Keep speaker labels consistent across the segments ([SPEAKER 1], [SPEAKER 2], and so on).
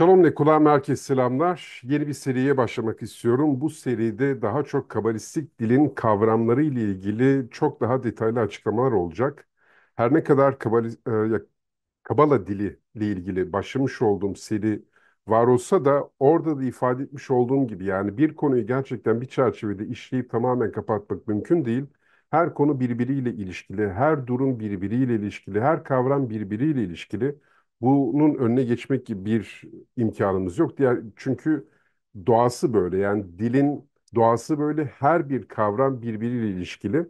[SPEAKER 1] Şalom Lekulam herkese selamlar. Yeni bir seriye başlamak istiyorum. Bu seride daha çok kabalistik dilin kavramları ile ilgili çok daha detaylı açıklamalar olacak. Her ne kadar kabali, e, Kabala dili ile ilgili başlamış olduğum seri var olsa da orada da ifade etmiş olduğum gibi yani bir konuyu gerçekten bir çerçevede işleyip tamamen kapatmak mümkün değil. Her konu birbiriyle ilişkili, her durum birbiriyle ilişkili, her kavram birbiriyle ilişkili. Bunun önüne geçmek gibi bir imkanımız yok. Diğer çünkü doğası böyle. Yani dilin doğası böyle her bir kavram birbiriyle ilişkili.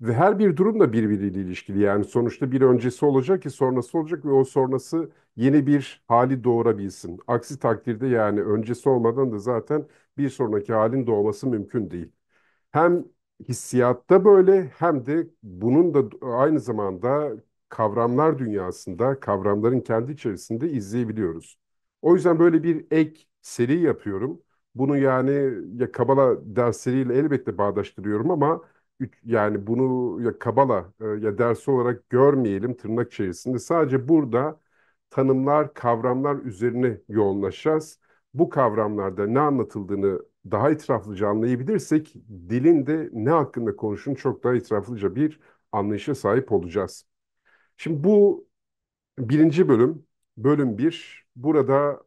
[SPEAKER 1] Ve her bir durum da birbiriyle ilişkili. Yani sonuçta bir öncesi olacak ki sonrası olacak ve o sonrası yeni bir hali doğurabilsin. Aksi takdirde yani öncesi olmadan da zaten bir sonraki halin doğması mümkün değil. Hem hissiyatta böyle hem de bunun da aynı zamanda kavramlar dünyasında, kavramların kendi içerisinde izleyebiliyoruz. O yüzden böyle bir ek seri yapıyorum. Bunu yani ya Kabala dersleriyle elbette bağdaştırıyorum ama yani bunu ya Kabala e, ya dersi olarak görmeyelim tırnak içerisinde. Sadece burada tanımlar, kavramlar üzerine yoğunlaşacağız. Bu kavramlarda ne anlatıldığını daha etraflıca anlayabilirsek dilin de ne hakkında konuşun çok daha etraflıca bir anlayışa sahip olacağız. Şimdi bu birinci bölüm, bölüm bir. Burada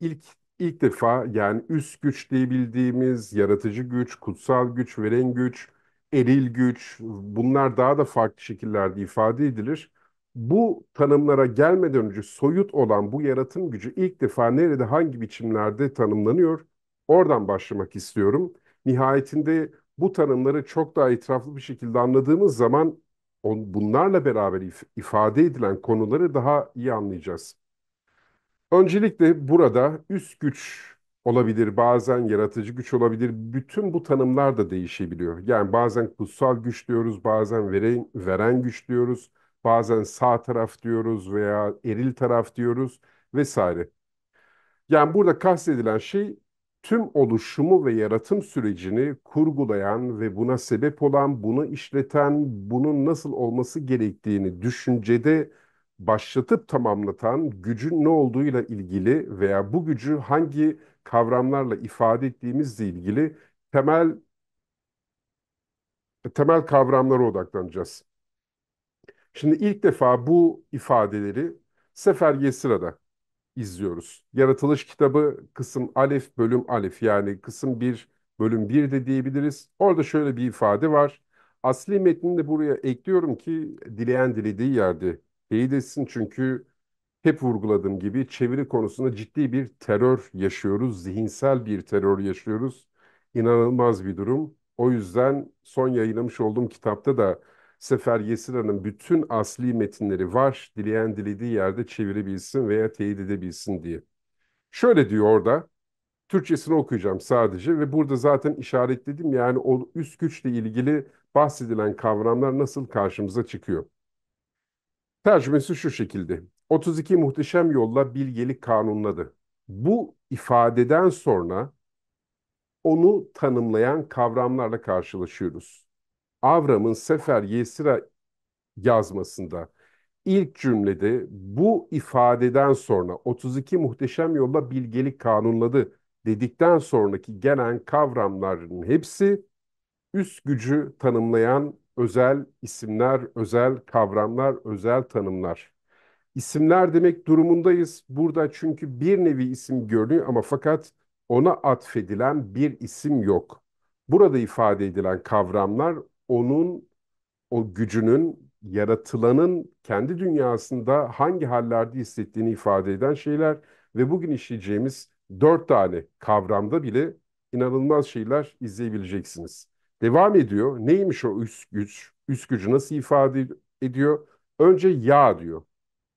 [SPEAKER 1] ilk ilk defa yani üst güç diyebildiğimiz yaratıcı güç, kutsal güç, veren güç, eril güç bunlar daha da farklı şekillerde ifade edilir. Bu tanımlara gelmeden önce soyut olan bu yaratım gücü ilk defa nerede hangi biçimlerde tanımlanıyor? Oradan başlamak istiyorum. Nihayetinde bu tanımları çok daha etraflı bir şekilde anladığımız zaman on, bunlarla beraber if, ifade edilen konuları daha iyi anlayacağız. Öncelikle burada üst güç olabilir, bazen yaratıcı güç olabilir. Bütün bu tanımlar da değişebiliyor. Yani bazen kutsal güç diyoruz, bazen veren, veren güç diyoruz, bazen sağ taraf diyoruz veya eril taraf diyoruz vesaire. Yani burada kastedilen şey tüm oluşumu ve yaratım sürecini kurgulayan ve buna sebep olan, bunu işleten, bunun nasıl olması gerektiğini düşüncede başlatıp tamamlatan gücün ne olduğuyla ilgili veya bu gücü hangi kavramlarla ifade ettiğimizle ilgili temel temel kavramlara odaklanacağız. Şimdi ilk defa bu ifadeleri Sefer Yesira'da izliyoruz. Yaratılış kitabı kısım alef bölüm alef yani kısım bir bölüm bir de diyebiliriz. Orada şöyle bir ifade var. Asli metnini de buraya ekliyorum ki dileyen dilediği yerde teyit etsin çünkü hep vurguladığım gibi çeviri konusunda ciddi bir terör yaşıyoruz. Zihinsel bir terör yaşıyoruz. İnanılmaz bir durum. O yüzden son yayınlamış olduğum kitapta da sefer Yesira'nın bütün asli metinleri var, dileyen dilediği yerde çevirebilsin veya teyit edebilsin diye. Şöyle diyor orada, Türkçesini okuyacağım sadece ve burada zaten işaretledim yani o üst güçle ilgili bahsedilen kavramlar nasıl karşımıza çıkıyor. Tercümesi şu şekilde. 32 muhteşem yolla bilgelik kanunladı. Bu ifadeden sonra onu tanımlayan kavramlarla karşılaşıyoruz. Avram'ın Sefer Yesira yazmasında ilk cümlede bu ifadeden sonra 32 muhteşem yolla bilgelik kanunladı dedikten sonraki gelen kavramların hepsi üst gücü tanımlayan özel isimler, özel kavramlar, özel tanımlar. İsimler demek durumundayız burada çünkü bir nevi isim görünüyor ama fakat ona atfedilen bir isim yok. Burada ifade edilen kavramlar onun o gücünün yaratılanın kendi dünyasında hangi hallerde hissettiğini ifade eden şeyler ve bugün işleyeceğimiz dört tane kavramda bile inanılmaz şeyler izleyebileceksiniz. Devam ediyor. Neymiş o üst güç? Üst gücü nasıl ifade ediyor? Önce ya diyor.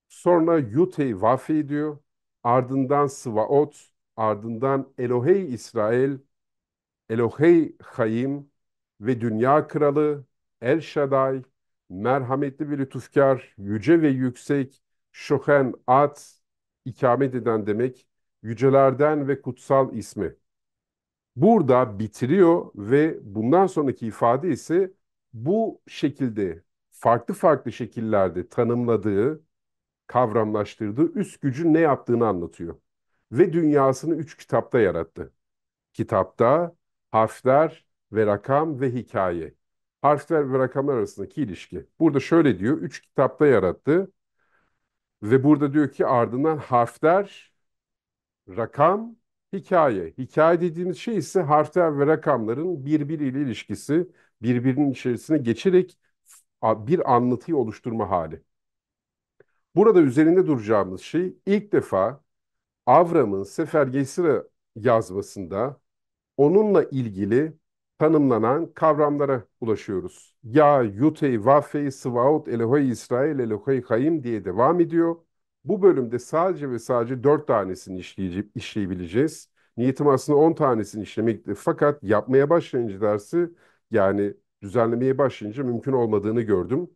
[SPEAKER 1] Sonra yute vafi diyor. Ardından sıvaot. Ardından Elohey İsrail. Elohey Hayim ve dünya kralı El Shaddai, merhametli ve lütufkar, yüce ve yüksek, şohen at ikamet eden demek, yücelerden ve kutsal ismi. Burada bitiriyor ve bundan sonraki ifade ise bu şekilde farklı farklı şekillerde tanımladığı, kavramlaştırdığı üst gücün ne yaptığını anlatıyor. Ve dünyasını üç kitapta yarattı. Kitapta harfler ve rakam ve hikaye. Harfler ve rakamlar arasındaki ilişki. Burada şöyle diyor, üç kitapta yarattı. Ve burada diyor ki ardından harfler, rakam, hikaye. Hikaye dediğimiz şey ise harfler ve rakamların birbiriyle ilişkisi, birbirinin içerisine geçerek bir anlatıyı oluşturma hali. Burada üzerinde duracağımız şey ilk defa Avram'ın Sefer Gesira yazmasında onunla ilgili tanımlanan kavramlara ulaşıyoruz. Ya, Yutey, Vafey, Sıvaut, Elohey, İsrail, Elohey, Hayim diye devam ediyor. Bu bölümde sadece ve sadece dört tanesini işleyecek, işleyebileceğiz. Niyetim aslında on tanesini işlemekti. Fakat yapmaya başlayınca dersi yani düzenlemeye başlayınca mümkün olmadığını gördüm.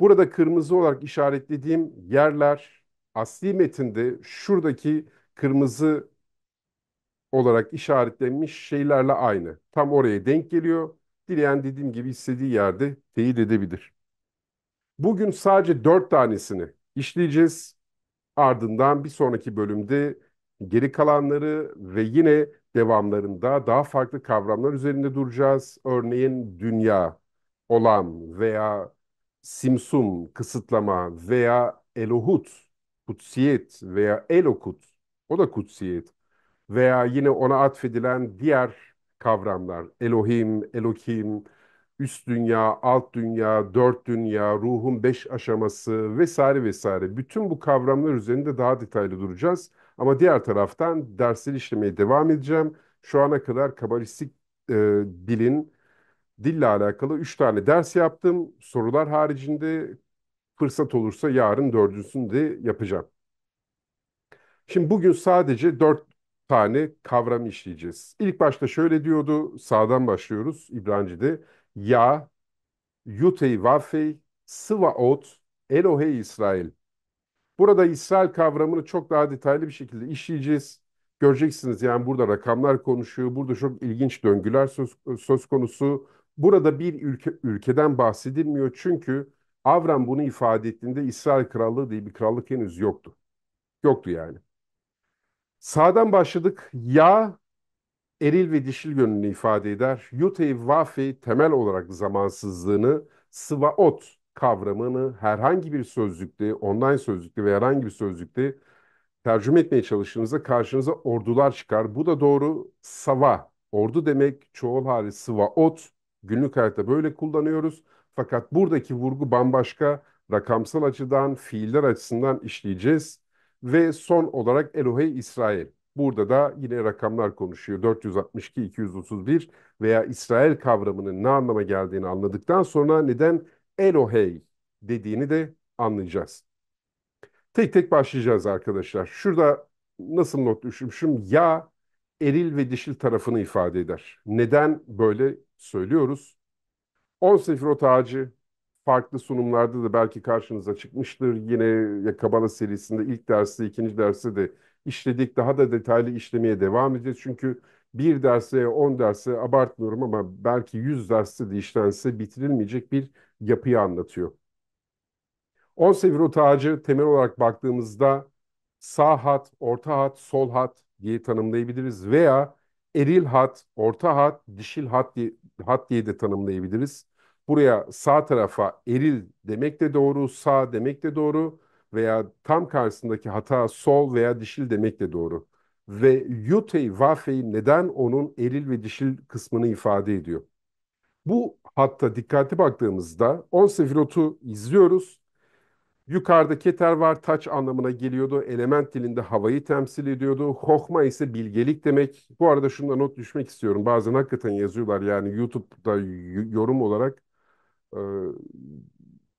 [SPEAKER 1] Burada kırmızı olarak işaretlediğim yerler asli metinde şuradaki kırmızı olarak işaretlenmiş şeylerle aynı. Tam oraya denk geliyor. Dileyen dediğim gibi istediği yerde teyit edebilir. Bugün sadece dört tanesini işleyeceğiz. Ardından bir sonraki bölümde geri kalanları ve yine devamlarında daha farklı kavramlar üzerinde duracağız. Örneğin dünya, olam veya simsum, kısıtlama veya elohut, kutsiyet veya elokut, o da kutsiyet veya yine ona atfedilen diğer kavramlar Elohim, Elokim, üst dünya, alt dünya, dört dünya, ruhun beş aşaması vesaire vesaire. Bütün bu kavramlar üzerinde daha detaylı duracağız. Ama diğer taraftan dersleri işlemeye devam edeceğim. Şu ana kadar kabalistik e, dilin dille alakalı üç tane ders yaptım. Sorular haricinde fırsat olursa yarın dördüncüsünü de yapacağım. Şimdi bugün sadece dört tane kavram işleyeceğiz. İlk başta şöyle diyordu, sağdan başlıyoruz İbranci'de. Ya, yutey vafey, sıvaot, Elohe İsrail. Burada İsrail kavramını çok daha detaylı bir şekilde işleyeceğiz. Göreceksiniz yani burada rakamlar konuşuyor, burada çok ilginç döngüler söz, söz konusu. Burada bir ülke, ülkeden bahsedilmiyor çünkü Avram bunu ifade ettiğinde İsrail Krallığı diye bir krallık henüz yoktu. Yoktu yani. Sağdan başladık. Ya eril ve dişil yönünü ifade eder. Yute-i vafi temel olarak zamansızlığını, sıvaot kavramını herhangi bir sözlükte, online sözlükte veya herhangi bir sözlükte tercüme etmeye çalıştığınızda karşınıza ordular çıkar. Bu da doğru. Sava, ordu demek çoğul hali sıvaot. Günlük hayatta böyle kullanıyoruz. Fakat buradaki vurgu bambaşka. Rakamsal açıdan, fiiller açısından işleyeceğiz. Ve son olarak Elohe İsrail. Burada da yine rakamlar konuşuyor. 462, 231 veya İsrail kavramının ne anlama geldiğini anladıktan sonra neden Elohey dediğini de anlayacağız. Tek tek başlayacağız arkadaşlar. Şurada nasıl not düşmüşüm? Ya eril ve dişil tarafını ifade eder. Neden böyle söylüyoruz? 10 sefirot ağacı farklı sunumlarda da belki karşınıza çıkmıştır. Yine Kabala serisinde ilk dersi, ikinci dersi de işledik. Daha da detaylı işlemeye devam edeceğiz. Çünkü bir derse, on derse abartmıyorum ama belki yüz derste de işlense bitirilmeyecek bir yapıyı anlatıyor. On sevirot ağacı temel olarak baktığımızda sağ hat, orta hat, sol hat diye tanımlayabiliriz veya eril hat, orta hat, dişil hat diye, hat diye de tanımlayabiliriz. Buraya sağ tarafa eril demek de doğru, sağ demek de doğru veya tam karşısındaki hata sol veya dişil demek de doğru. Ve yutey vafey neden onun eril ve dişil kısmını ifade ediyor? Bu hatta dikkati baktığımızda 10 sefirotu izliyoruz. Yukarıda keter var taç anlamına geliyordu. Element dilinde havayı temsil ediyordu. Hohma ise bilgelik demek. Bu arada şunu da not düşmek istiyorum. Bazen hakikaten yazıyorlar yani YouTube'da yorum olarak e,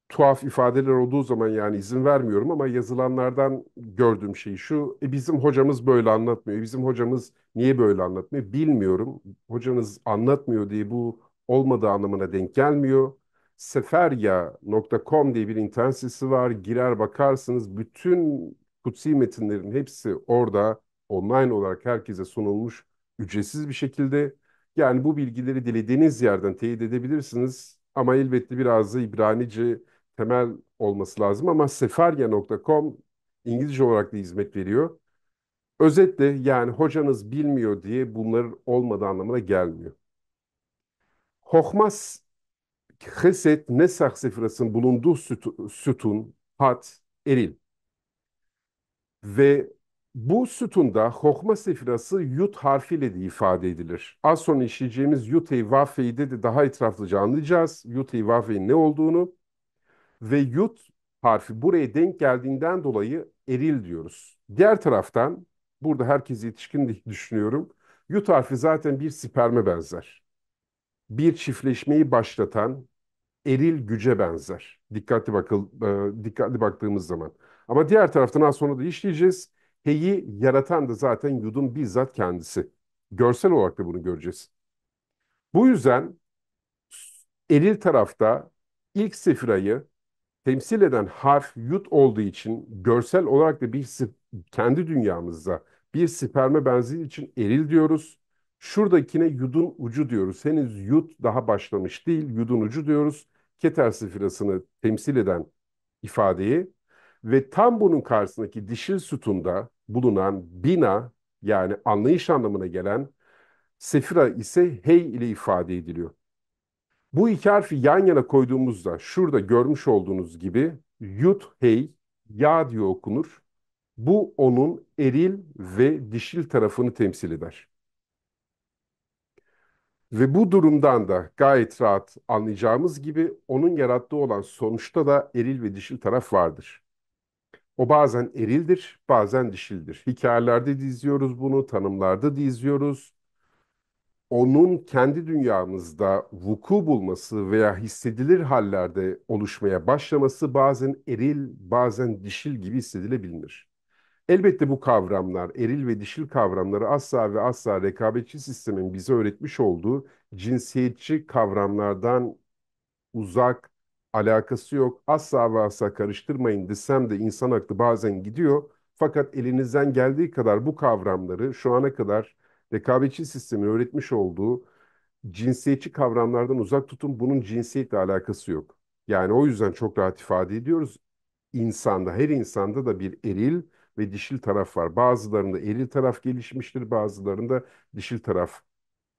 [SPEAKER 1] tuhaf ifadeler olduğu zaman yani izin vermiyorum ama yazılanlardan gördüğüm şey şu. E, bizim hocamız böyle anlatmıyor. E, bizim hocamız niye böyle anlatmıyor bilmiyorum. Hocanız anlatmıyor diye bu olmadığı anlamına denk gelmiyor. Seferya.com diye bir internet sitesi var. Girer bakarsınız bütün kutsi metinlerin hepsi orada online olarak herkese sunulmuş ücretsiz bir şekilde. Yani bu bilgileri dilediğiniz yerden teyit edebilirsiniz ama elbette biraz da İbranice temel olması lazım ama seferya.com İngilizce olarak da hizmet veriyor. Özetle yani hocanız bilmiyor diye bunlar olmadığı anlamına gelmiyor. Hohmas Heset Nesah sefirasının bulunduğu sütun, hat, eril ve bu sütunda hokma sefirası yut harfiyle de ifade edilir. Az sonra işleyeceğimiz yut-i vafeyi de daha etraflıca anlayacağız. Yut-i vafeyin ne olduğunu ve yut harfi buraya denk geldiğinden dolayı eril diyoruz. Diğer taraftan burada herkes yetişkin diye düşünüyorum. Yut harfi zaten bir sperme benzer. Bir çiftleşmeyi başlatan eril güce benzer. Dikkatli bakıl e, dikkatli baktığımız zaman. Ama diğer taraftan az sonra da işleyeceğiz. Teyi yaratan da zaten yudun bizzat kendisi. Görsel olarak da bunu göreceğiz. Bu yüzden eril tarafta ilk sifrayı temsil eden harf yut olduğu için görsel olarak da bir kendi dünyamızda bir sperme benzediği için eril diyoruz. Şuradakine yudun ucu diyoruz. Henüz yut daha başlamış değil, yudun ucu diyoruz. Keter sifrasını temsil eden ifadeyi ve tam bunun karşısındaki dişil sütunda bulunan bina yani anlayış anlamına gelen sefira ise hey ile ifade ediliyor. Bu iki harfi yan yana koyduğumuzda şurada görmüş olduğunuz gibi yut hey ya diye okunur. Bu onun eril ve dişil tarafını temsil eder. Ve bu durumdan da gayet rahat anlayacağımız gibi onun yarattığı olan sonuçta da eril ve dişil taraf vardır. O bazen erildir, bazen dişildir. Hikayelerde diziyoruz bunu, tanımlarda diziyoruz. Onun kendi dünyamızda vuku bulması veya hissedilir hallerde oluşmaya başlaması bazen eril, bazen dişil gibi hissedilebilir. Elbette bu kavramlar, eril ve dişil kavramları asla ve asla rekabetçi sistemin bize öğretmiş olduğu cinsiyetçi kavramlardan uzak alakası yok. Asla ve asla karıştırmayın desem de insan aklı bazen gidiyor. Fakat elinizden geldiği kadar bu kavramları şu ana kadar rekabetçi sistemin öğretmiş olduğu cinsiyetçi kavramlardan uzak tutun. Bunun cinsiyetle alakası yok. Yani o yüzden çok rahat ifade ediyoruz. İnsanda, her insanda da bir eril ve dişil taraf var. Bazılarında eril taraf gelişmiştir, bazılarında dişil taraf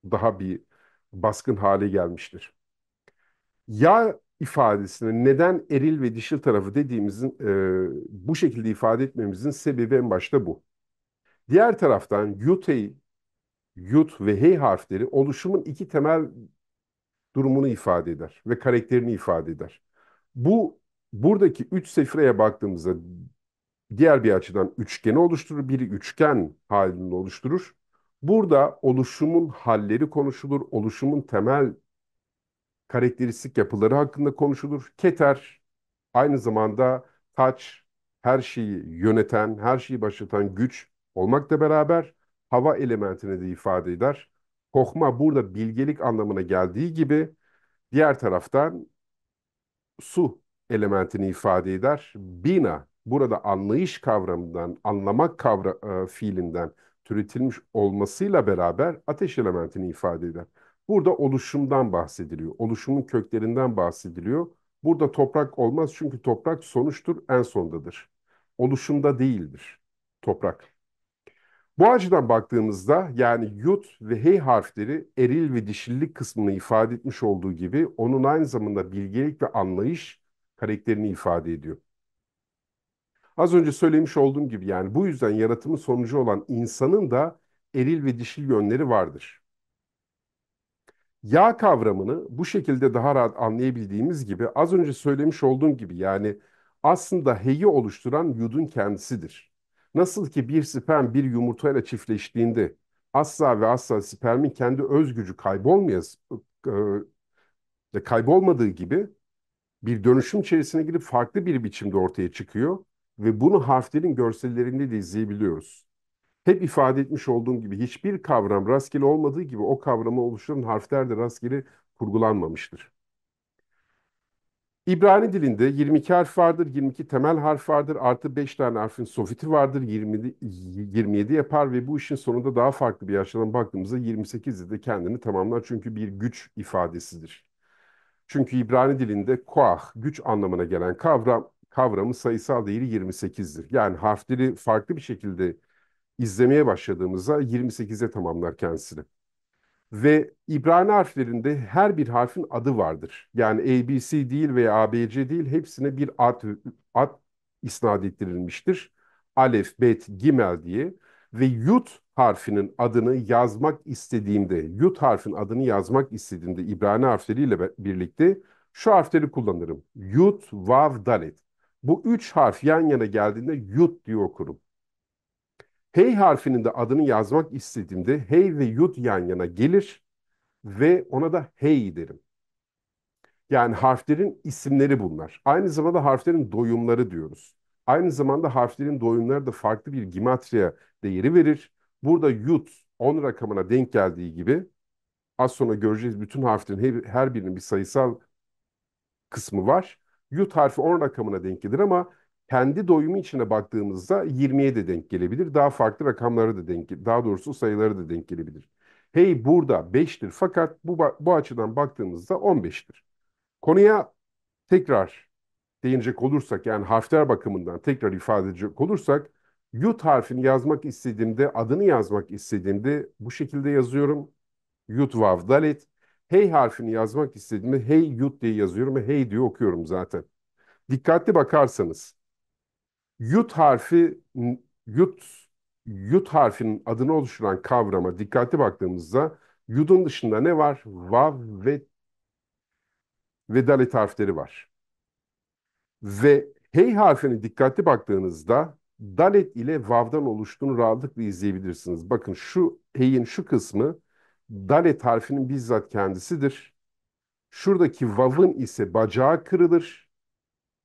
[SPEAKER 1] daha bir baskın hale gelmiştir. Ya ifadesine neden eril ve dişil tarafı dediğimizin e, bu şekilde ifade etmemizin sebebi en başta bu. Diğer taraftan yutey, yut ve hey harfleri oluşumun iki temel durumunu ifade eder ve karakterini ifade eder. Bu buradaki üç sefreye baktığımızda diğer bir açıdan üçgeni oluşturur. Biri üçgen halini oluşturur. Burada oluşumun halleri konuşulur, oluşumun temel karakteristik yapıları hakkında konuşulur. Keter aynı zamanda taç, her şeyi yöneten, her şeyi başlatan güç olmakla beraber hava elementini de ifade eder. Kokma burada bilgelik anlamına geldiği gibi diğer taraftan su elementini ifade eder. Bina burada anlayış kavramından, anlamak kavra e, fiilinden türetilmiş olmasıyla beraber ateş elementini ifade eder. Burada oluşumdan bahsediliyor. Oluşumun köklerinden bahsediliyor. Burada toprak olmaz çünkü toprak sonuçtur, en sondadır. Oluşumda değildir toprak. Bu açıdan baktığımızda yani yut ve hey harfleri eril ve dişillik kısmını ifade etmiş olduğu gibi onun aynı zamanda bilgelik ve anlayış karakterini ifade ediyor. Az önce söylemiş olduğum gibi yani bu yüzden yaratımın sonucu olan insanın da eril ve dişil yönleri vardır. Yağ kavramını bu şekilde daha rahat anlayabildiğimiz gibi az önce söylemiş olduğum gibi yani aslında heyi oluşturan yudun kendisidir. Nasıl ki bir sperm bir yumurtayla çiftleştiğinde asla ve asla spermin kendi öz gücü e, e, kaybolmadığı gibi bir dönüşüm içerisine girip farklı bir biçimde ortaya çıkıyor ve bunu harflerin görsellerinde de izleyebiliyoruz. Hep ifade etmiş olduğum gibi hiçbir kavram rastgele olmadığı gibi o kavramı oluşturan harfler de rastgele kurgulanmamıştır. İbrani dilinde 22 harf vardır, 22 temel harf vardır, artı 5 tane harfin sofiti vardır, 20, 27 yapar ve bu işin sonunda daha farklı bir yaştan baktığımızda 28 de kendini tamamlar. Çünkü bir güç ifadesidir. Çünkü İbrani dilinde koah güç anlamına gelen kavram, kavramı sayısal değeri 28'dir. Yani harfleri farklı bir şekilde izlemeye başladığımızda 28'e tamamlar kendisini. Ve İbrani harflerinde her bir harfin adı vardır. Yani ABC değil veya ABC değil hepsine bir ad, ad isnat ettirilmiştir. Alef, Bet, Gimel diye ve Yut harfinin adını yazmak istediğimde, Yut harfin adını yazmak istediğimde İbrani harfleriyle birlikte şu harfleri kullanırım. Yut, Vav, Dalet. Bu üç harf yan yana geldiğinde Yut diye okurum. Hey harfinin de adını yazmak istediğimde hey ve yud yan yana gelir ve ona da hey derim. Yani harflerin isimleri bunlar. Aynı zamanda harflerin doyumları diyoruz. Aynı zamanda harflerin doyumları da farklı bir gimatriya değeri verir. Burada yut 10 rakamına denk geldiği gibi az sonra göreceğiz bütün harflerin her birinin bir sayısal kısmı var. Yut harfi 10 rakamına denk gelir ama kendi doyumu içine baktığımızda 20'ye de denk gelebilir. Daha farklı rakamlara da denk, daha doğrusu sayılara da denk gelebilir. Hey burada 5'tir fakat bu, bu açıdan baktığımızda 15'tir. Konuya tekrar değinecek olursak yani harfler bakımından tekrar ifade edecek olursak yut harfini yazmak istediğimde adını yazmak istediğimde bu şekilde yazıyorum. Yut vav dalet. Hey harfini yazmak istediğimde hey yut diye yazıyorum ve hey diye okuyorum zaten. Dikkatli bakarsanız Yut harfi yut yut harfinin adını oluşturan kavrama dikkatli baktığımızda yudun dışında ne var? Vav ve ve dalet harfleri var. Ve hey harfine dikkatli baktığınızda dalet ile vav'dan oluştuğunu rahatlıkla izleyebilirsiniz. Bakın şu hey'in şu kısmı dalet harfinin bizzat kendisidir. Şuradaki vav'ın ise bacağı kırılır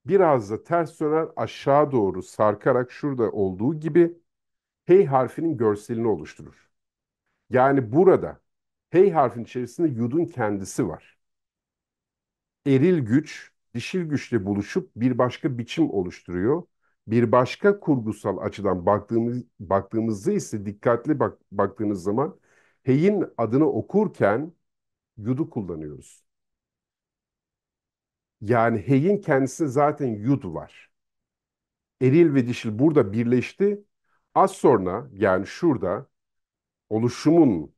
[SPEAKER 1] biraz da ters döner aşağı doğru sarkarak şurada olduğu gibi hey harfinin görselini oluşturur. Yani burada hey harfin içerisinde yudun kendisi var. Eril güç dişil güçle buluşup bir başka biçim oluşturuyor. Bir başka kurgusal açıdan baktığımız, baktığımızda ise dikkatli bak, baktığınız zaman heyin adını okurken yudu kullanıyoruz. Yani heyin kendisi zaten yud var. Eril ve dişil burada birleşti. Az sonra yani şurada oluşumun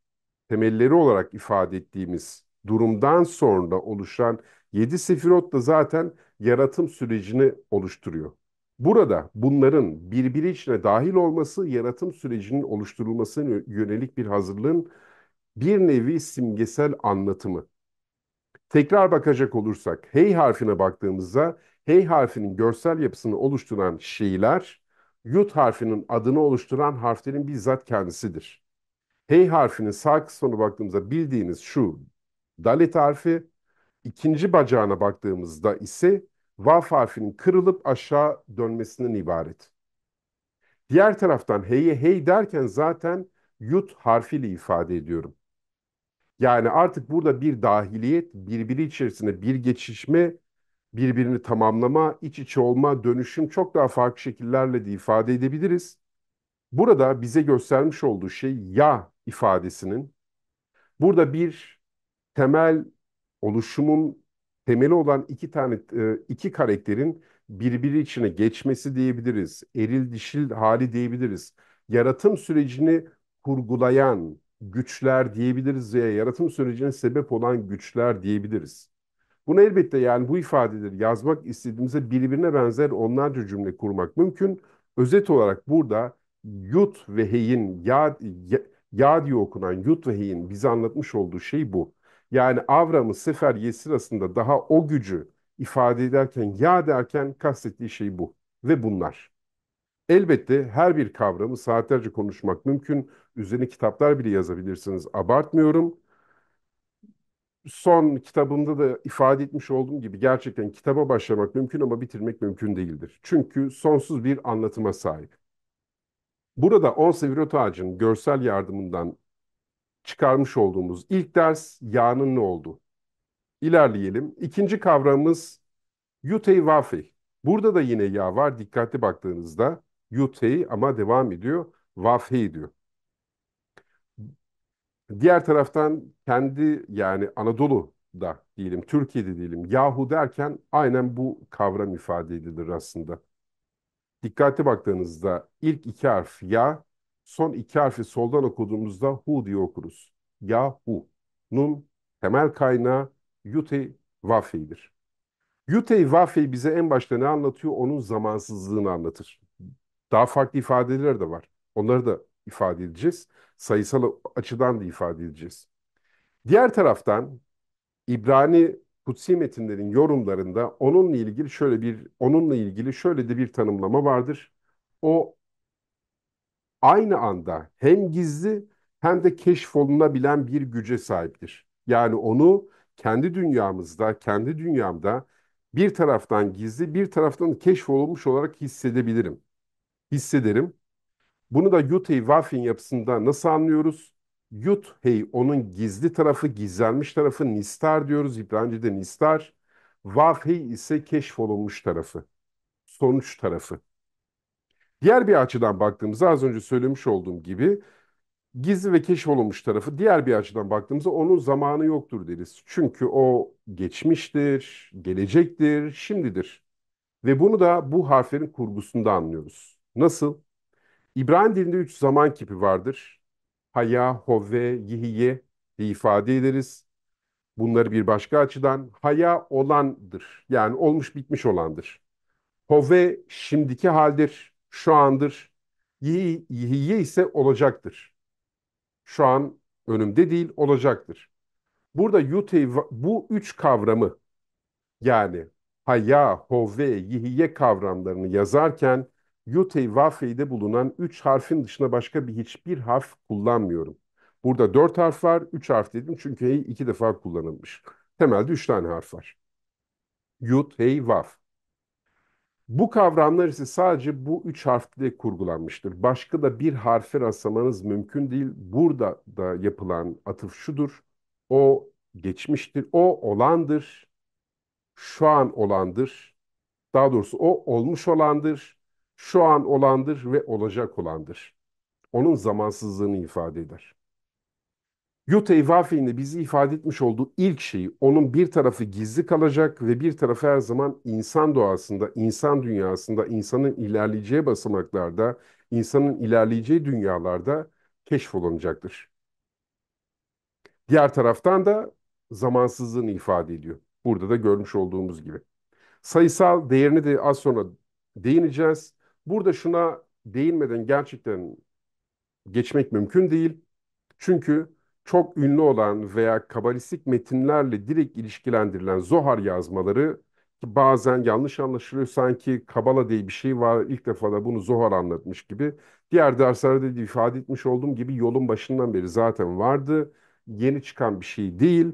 [SPEAKER 1] temelleri olarak ifade ettiğimiz durumdan sonra oluşan yedi sefirot da zaten yaratım sürecini oluşturuyor. Burada bunların birbiri içine dahil olması yaratım sürecinin oluşturulmasına yönelik bir hazırlığın bir nevi simgesel anlatımı. Tekrar bakacak olursak hey harfine baktığımızda hey harfinin görsel yapısını oluşturan şeyler yut harfinin adını oluşturan harflerin bizzat kendisidir. Hey harfinin sağ kısmına baktığımızda bildiğiniz şu dalet harfi, ikinci bacağına baktığımızda ise vaf harfinin kırılıp aşağı dönmesinden ibaret. Diğer taraftan hey'e hey derken zaten yut harfiyle ifade ediyorum. Yani artık burada bir dahiliyet, birbiri içerisinde bir geçişme, birbirini tamamlama, iç içe olma, dönüşüm çok daha farklı şekillerle de ifade edebiliriz. Burada bize göstermiş olduğu şey ya ifadesinin burada bir temel oluşumun temeli olan iki tane e, iki karakterin birbiri içine geçmesi diyebiliriz. Eril dişil hali diyebiliriz. Yaratım sürecini kurgulayan, güçler diyebiliriz veya yaratım sürecine sebep olan güçler diyebiliriz. Bunu elbette yani bu ifadeleri yazmak istediğimizde birbirine benzer onlarca cümle kurmak mümkün. Özet olarak burada yut ve heyin ya, ya, ya diye okunan yut ve heyin bize anlatmış olduğu şey bu. Yani Avram'ı sefer ye sırasında daha o gücü ifade ederken ya derken kastettiği şey bu ve bunlar. Elbette her bir kavramı saatlerce konuşmak mümkün üzerine kitaplar bile yazabilirsiniz. Abartmıyorum. Son kitabımda da ifade etmiş olduğum gibi gerçekten kitaba başlamak mümkün ama bitirmek mümkün değildir. Çünkü sonsuz bir anlatıma sahip. Burada On Sevirot Ağacı'nın görsel yardımından çıkarmış olduğumuz ilk ders yağının ne oldu? İlerleyelim. İkinci kavramımız yutey vafi. Burada da yine yağ var. Dikkatli baktığınızda yutey ama devam ediyor. Vafi diyor. Diğer taraftan kendi yani Anadolu'da diyelim, Türkiye'de diyelim Yahu derken aynen bu kavram ifade edilir aslında. Dikkatli baktığınızda ilk iki harf ya, son iki harfi soldan okuduğumuzda hu diye okuruz. Yahu. Nun temel kaynağı Yute Vafe'dir. Yute Vafe bize en başta ne anlatıyor? Onun zamansızlığını anlatır. Daha farklı ifadeler de var. Onları da ifade edeceğiz. Sayısal açıdan da ifade edeceğiz. Diğer taraftan İbrani kutsi metinlerin yorumlarında onunla ilgili şöyle bir onunla ilgili şöyle de bir tanımlama vardır. O aynı anda hem gizli hem de keşfolunabilen bir güce sahiptir. Yani onu kendi dünyamızda, kendi dünyamda bir taraftan gizli, bir taraftan keşfolunmuş olarak hissedebilirim. Hissederim bunu da Yud-Hey Vafin yapısında nasıl anlıyoruz? Yud-Hey onun gizli tarafı, gizlenmiş tarafı Nistar diyoruz. İbranice'de Nistar. Vafhey ise keşfolunmuş tarafı, sonuç tarafı. Diğer bir açıdan baktığımızda az önce söylemiş olduğum gibi gizli ve keşfolunmuş tarafı diğer bir açıdan baktığımızda onun zamanı yoktur deriz. Çünkü o geçmiştir, gelecektir, şimdidir. Ve bunu da bu harflerin kurgusunda anlıyoruz. Nasıl? İbrani dilinde üç zaman kipi vardır. Haya, Hove, yihye diye ifade ederiz. Bunları bir başka açıdan haya olandır. Yani olmuş bitmiş olandır. Hove şimdiki haldir, şu andır. Yihiye ise olacaktır. Şu an önümde değil, olacaktır. Burada yute bu üç kavramı yani haya, hove, yihye kavramlarını yazarken yute vafe'de bulunan üç harfin dışına başka bir hiçbir harf kullanmıyorum. Burada dört harf var, üç harf dedim çünkü hey iki defa kullanılmış. Temelde üç tane harf var. Yut, hey, vaf. Bu kavramlar ise sadece bu üç harfle kurgulanmıştır. Başka da bir harfe rastlamanız mümkün değil. Burada da yapılan atıf şudur. O geçmiştir, o olandır, şu an olandır. Daha doğrusu o olmuş olandır, şu an olandır ve olacak olandır. Onun zamansızlığını ifade eder. Yutey Vafi'nin bizi ifade etmiş olduğu ilk şeyi, onun bir tarafı gizli kalacak ve bir tarafı her zaman insan doğasında, insan dünyasında, insanın ilerleyeceği basamaklarda, insanın ilerleyeceği dünyalarda keşfolunacaktır. Diğer taraftan da zamansızlığını ifade ediyor. Burada da görmüş olduğumuz gibi. Sayısal değerini de az sonra değineceğiz. Burada şuna değinmeden gerçekten geçmek mümkün değil. Çünkü çok ünlü olan veya kabalistik metinlerle direkt ilişkilendirilen Zohar yazmaları ki bazen yanlış anlaşılıyor sanki Kabala diye bir şey var ilk defa da bunu Zohar anlatmış gibi. Diğer derslerde de ifade etmiş olduğum gibi yolun başından beri zaten vardı. Yeni çıkan bir şey değil.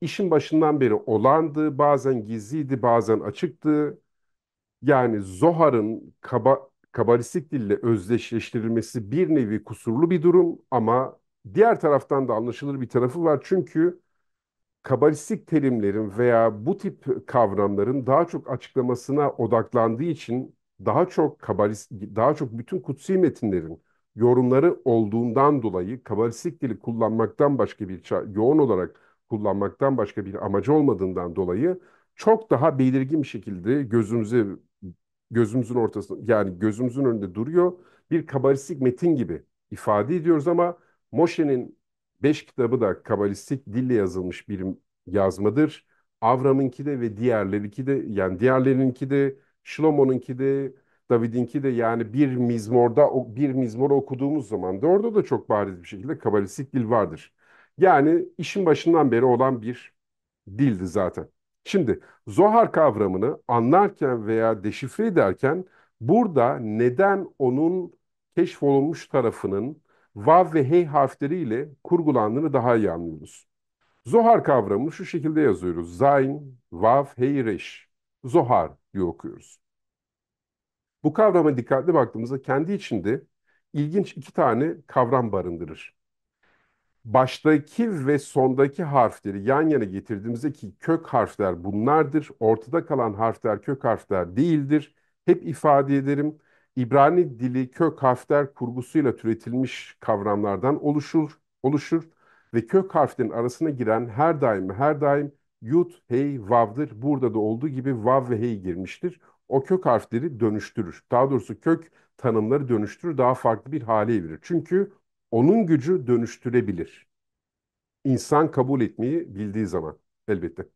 [SPEAKER 1] İşin başından beri olandı, bazen gizliydi, bazen açıktı. Yani Zohar'ın kaba kabalistik dille özdeşleştirilmesi bir nevi kusurlu bir durum ama diğer taraftan da anlaşılır bir tarafı var. Çünkü kabalistik terimlerin veya bu tip kavramların daha çok açıklamasına odaklandığı için daha çok kabalist daha çok bütün kutsi metinlerin yorumları olduğundan dolayı kabalistik dili kullanmaktan başka bir yoğun olarak kullanmaktan başka bir amacı olmadığından dolayı çok daha belirgin bir şekilde gözümüze gözümüzün ortasında yani gözümüzün önünde duruyor. Bir kabalistik metin gibi ifade ediyoruz ama Moshe'nin beş kitabı da kabalistik dille yazılmış bir yazmadır. Avram'ınki de ve diğerlerinki de yani diğerlerininki de Şlomo'nunki de David'inki de yani bir mizmorda bir mizmor okuduğumuz zaman da orada da çok bariz bir şekilde kabalistik dil vardır. Yani işin başından beri olan bir dildi zaten. Şimdi Zohar kavramını anlarken veya deşifre ederken burada neden onun keşfolunmuş tarafının vav ve hey harfleriyle kurgulandığını daha iyi anlıyoruz. Zohar kavramını şu şekilde yazıyoruz. Zayn, vav, hey, reş. Zohar diye okuyoruz. Bu kavrama dikkatli baktığımızda kendi içinde ilginç iki tane kavram barındırır baştaki ve sondaki harfleri yan yana getirdiğimizde ki kök harfler bunlardır. Ortada kalan harfler kök harfler değildir. Hep ifade ederim. İbrani dili kök harfler kurgusuyla türetilmiş kavramlardan oluşur, oluşur ve kök harflerin arasına giren her daim her daim yut, hey, vav'dır. Burada da olduğu gibi vav ve hey girmiştir. O kök harfleri dönüştürür. Daha doğrusu kök tanımları dönüştürür, daha farklı bir hale verir. Çünkü onun gücü dönüştürebilir. İnsan kabul etmeyi bildiği zaman elbette.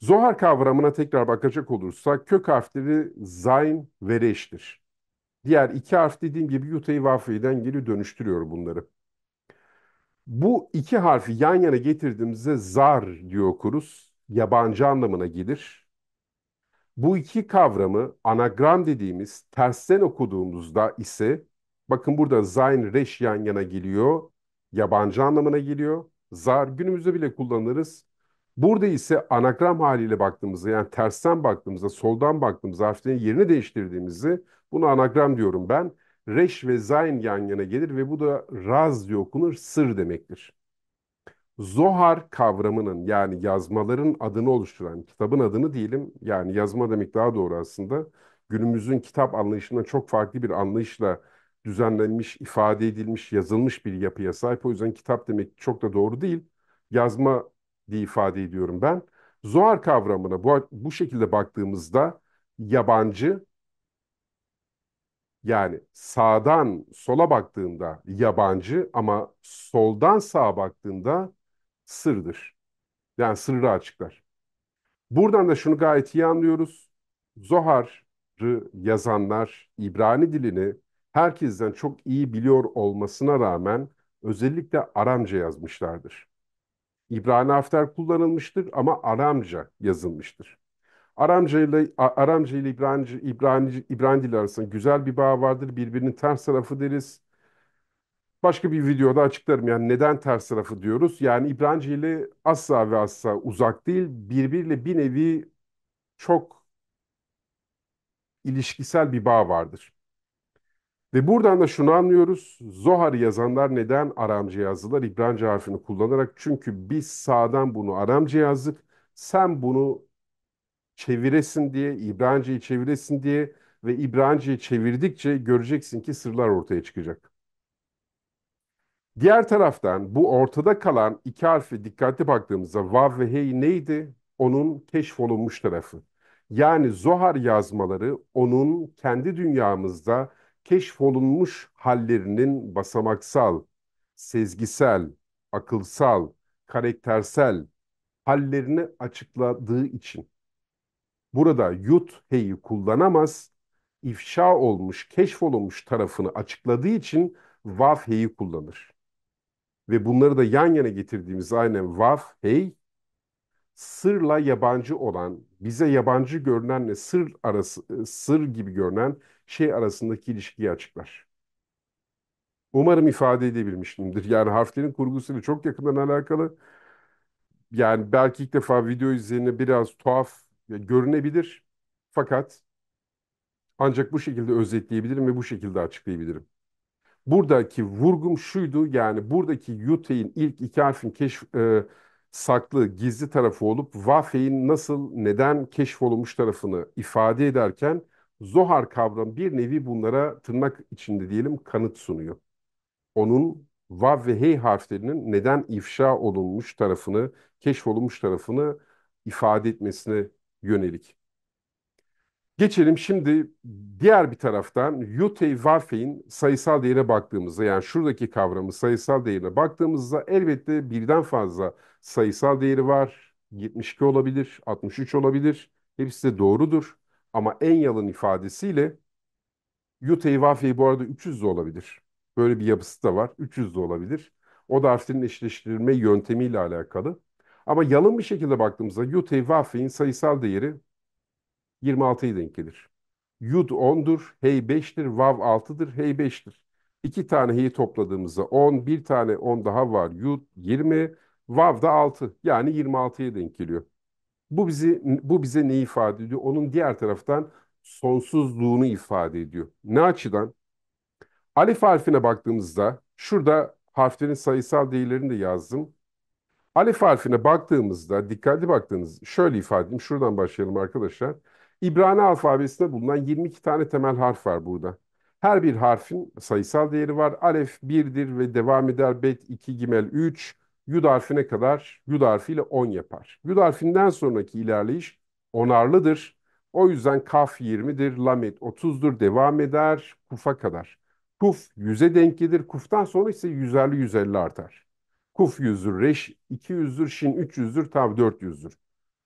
[SPEAKER 1] Zohar kavramına tekrar bakacak olursak kök harfleri zayn ve reştir. Diğer iki harf dediğim gibi yutayı vafiyeden geri dönüştürüyor bunları. Bu iki harfi yan yana getirdiğimizde zar diyor okuruz. Yabancı anlamına gelir. Bu iki kavramı anagram dediğimiz tersten okuduğumuzda ise Bakın burada zayn, reş yan yana geliyor. Yabancı anlamına geliyor. Zar günümüzde bile kullanırız. Burada ise anagram haliyle baktığımızda yani tersten baktığımızda, soldan baktığımızda harflerin yerini değiştirdiğimizi bunu anagram diyorum ben. Reş ve zayn yan yana gelir ve bu da raz diye okunur, sır demektir. Zohar kavramının yani yazmaların adını oluşturan, kitabın adını diyelim yani yazma demek daha doğru aslında. Günümüzün kitap anlayışından çok farklı bir anlayışla düzenlenmiş, ifade edilmiş, yazılmış bir yapıya sahip. O yüzden kitap demek çok da doğru değil. Yazma diye ifade ediyorum ben. Zoar kavramına bu, bu şekilde baktığımızda yabancı yani sağdan sola baktığında yabancı ama soldan sağa baktığında sırdır. Yani sırrı açıklar. Buradan da şunu gayet iyi anlıyoruz. Zohar'ı yazanlar İbrani dilini herkesten çok iyi biliyor olmasına rağmen özellikle Aramca yazmışlardır. İbrani harfler kullanılmıştır ama Aramca yazılmıştır. Aramca ile Aramca ile İbranici, İbranici, İbrani dili arasında güzel bir bağ vardır. Birbirinin ters tarafı deriz. Başka bir videoda açıklarım yani neden ters tarafı diyoruz. Yani İbranici ile asla ve asla uzak değil. Birbiriyle bir nevi çok ilişkisel bir bağ vardır. Ve buradan da şunu anlıyoruz. Zohar yazanlar neden Aramca yazdılar? İbranca harfini kullanarak. Çünkü biz sağdan bunu Aramca yazdık. Sen bunu çeviresin diye, İbranca'yı çeviresin diye ve İbranca'yı çevirdikçe göreceksin ki sırlar ortaya çıkacak. Diğer taraftan bu ortada kalan iki harfi dikkatli baktığımızda vav ve hey neydi? Onun keşfolunmuş tarafı. Yani Zohar yazmaları onun kendi dünyamızda keşfolunmuş hallerinin basamaksal, sezgisel, akılsal, karaktersel hallerini açıkladığı için. Burada yut heyi kullanamaz, ifşa olmuş, keşfolunmuş tarafını açıkladığı için vaf heyi kullanır. Ve bunları da yan yana getirdiğimiz aynen vaf hey, sırla yabancı olan, bize yabancı görünenle sır arası, sır gibi görünen şey arasındaki ilişkiyi açıklar. Umarım ifade edebilmişimdir. Yani harflerin kurgusuyla çok yakından alakalı. Yani belki ilk defa video üzerine biraz tuhaf görünebilir. Fakat ancak bu şekilde özetleyebilirim ve bu şekilde açıklayabilirim. Buradaki vurgum şuydu yani buradaki Yute'in ilk iki harfin keşf, e, saklı, gizli tarafı olup Vafe'in nasıl, neden keşfolunmuş tarafını ifade ederken Zohar kavramı bir nevi bunlara tırnak içinde diyelim kanıt sunuyor. Onun vav ve hey harflerinin neden ifşa olunmuş tarafını, keşfolunmuş tarafını ifade etmesine yönelik. Geçelim şimdi diğer bir taraftan Yotey Vafey'in sayısal değere baktığımızda yani şuradaki kavramı sayısal değerine baktığımızda elbette birden fazla sayısal değeri var. 72 olabilir, 63 olabilir. Hepsi de doğrudur. Ama en yalın ifadesiyle Yuta Iwafi'yi bu arada 300 de olabilir. Böyle bir yapısı da var. 300 de olabilir. O da harflerin eşleştirilme yöntemiyle alakalı. Ama yalın bir şekilde baktığımızda Yuta Iwafi'nin sayısal değeri 26'ya denk gelir. Yud 10'dur, hey 5'tir, vav 6'dır, hey 5'tir. İki tane heyi topladığımızda 10, bir tane 10 daha var. Yud 20, vav da 6. Yani 26'ya denk geliyor. Bu bizi bu bize ne ifade ediyor? Onun diğer taraftan sonsuzluğunu ifade ediyor. Ne açıdan? Alif harfine baktığımızda şurada harflerin sayısal değerlerini de yazdım. Alif harfine baktığımızda, dikkatli baktığınız, şöyle ifade edeyim, şuradan başlayalım arkadaşlar. İbrani alfabesinde bulunan 22 tane temel harf var burada. Her bir harfin sayısal değeri var. Alef 1'dir ve devam eder. Bet 2, Gimel 3, Yud harfine kadar Yud harfiyle 10 yapar. Yud harfinden sonraki ilerleyiş onarlıdır. O yüzden Kaf 20'dir, Lamet 30'dur, devam eder Kuf'a kadar. Kuf 100'e denk gelir. Kuf'tan sonra ise 150 150 artar. Kuf 100'dür, Reş 200'dür, Şin 300'dür, Tav 400'dür.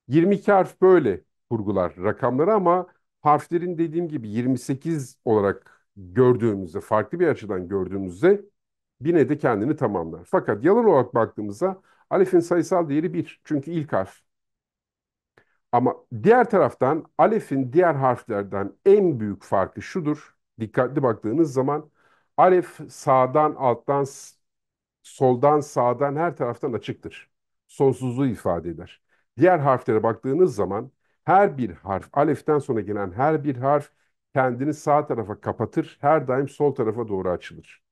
[SPEAKER 1] 22 harf böyle kurgular rakamları ama harflerin dediğim gibi 28 olarak gördüğümüzde, farklı bir açıdan gördüğümüzde binede kendini tamamlar. Fakat yalan olarak baktığımızda alifin sayısal değeri 1. Çünkü ilk harf. Ama diğer taraftan alefin diğer harflerden en büyük farkı şudur. Dikkatli baktığınız zaman alef sağdan alttan soldan sağdan her taraftan açıktır. Sonsuzluğu ifade eder. Diğer harflere baktığınız zaman her bir harf, aleften sonra gelen her bir harf kendini sağ tarafa kapatır, her daim sol tarafa doğru açılır.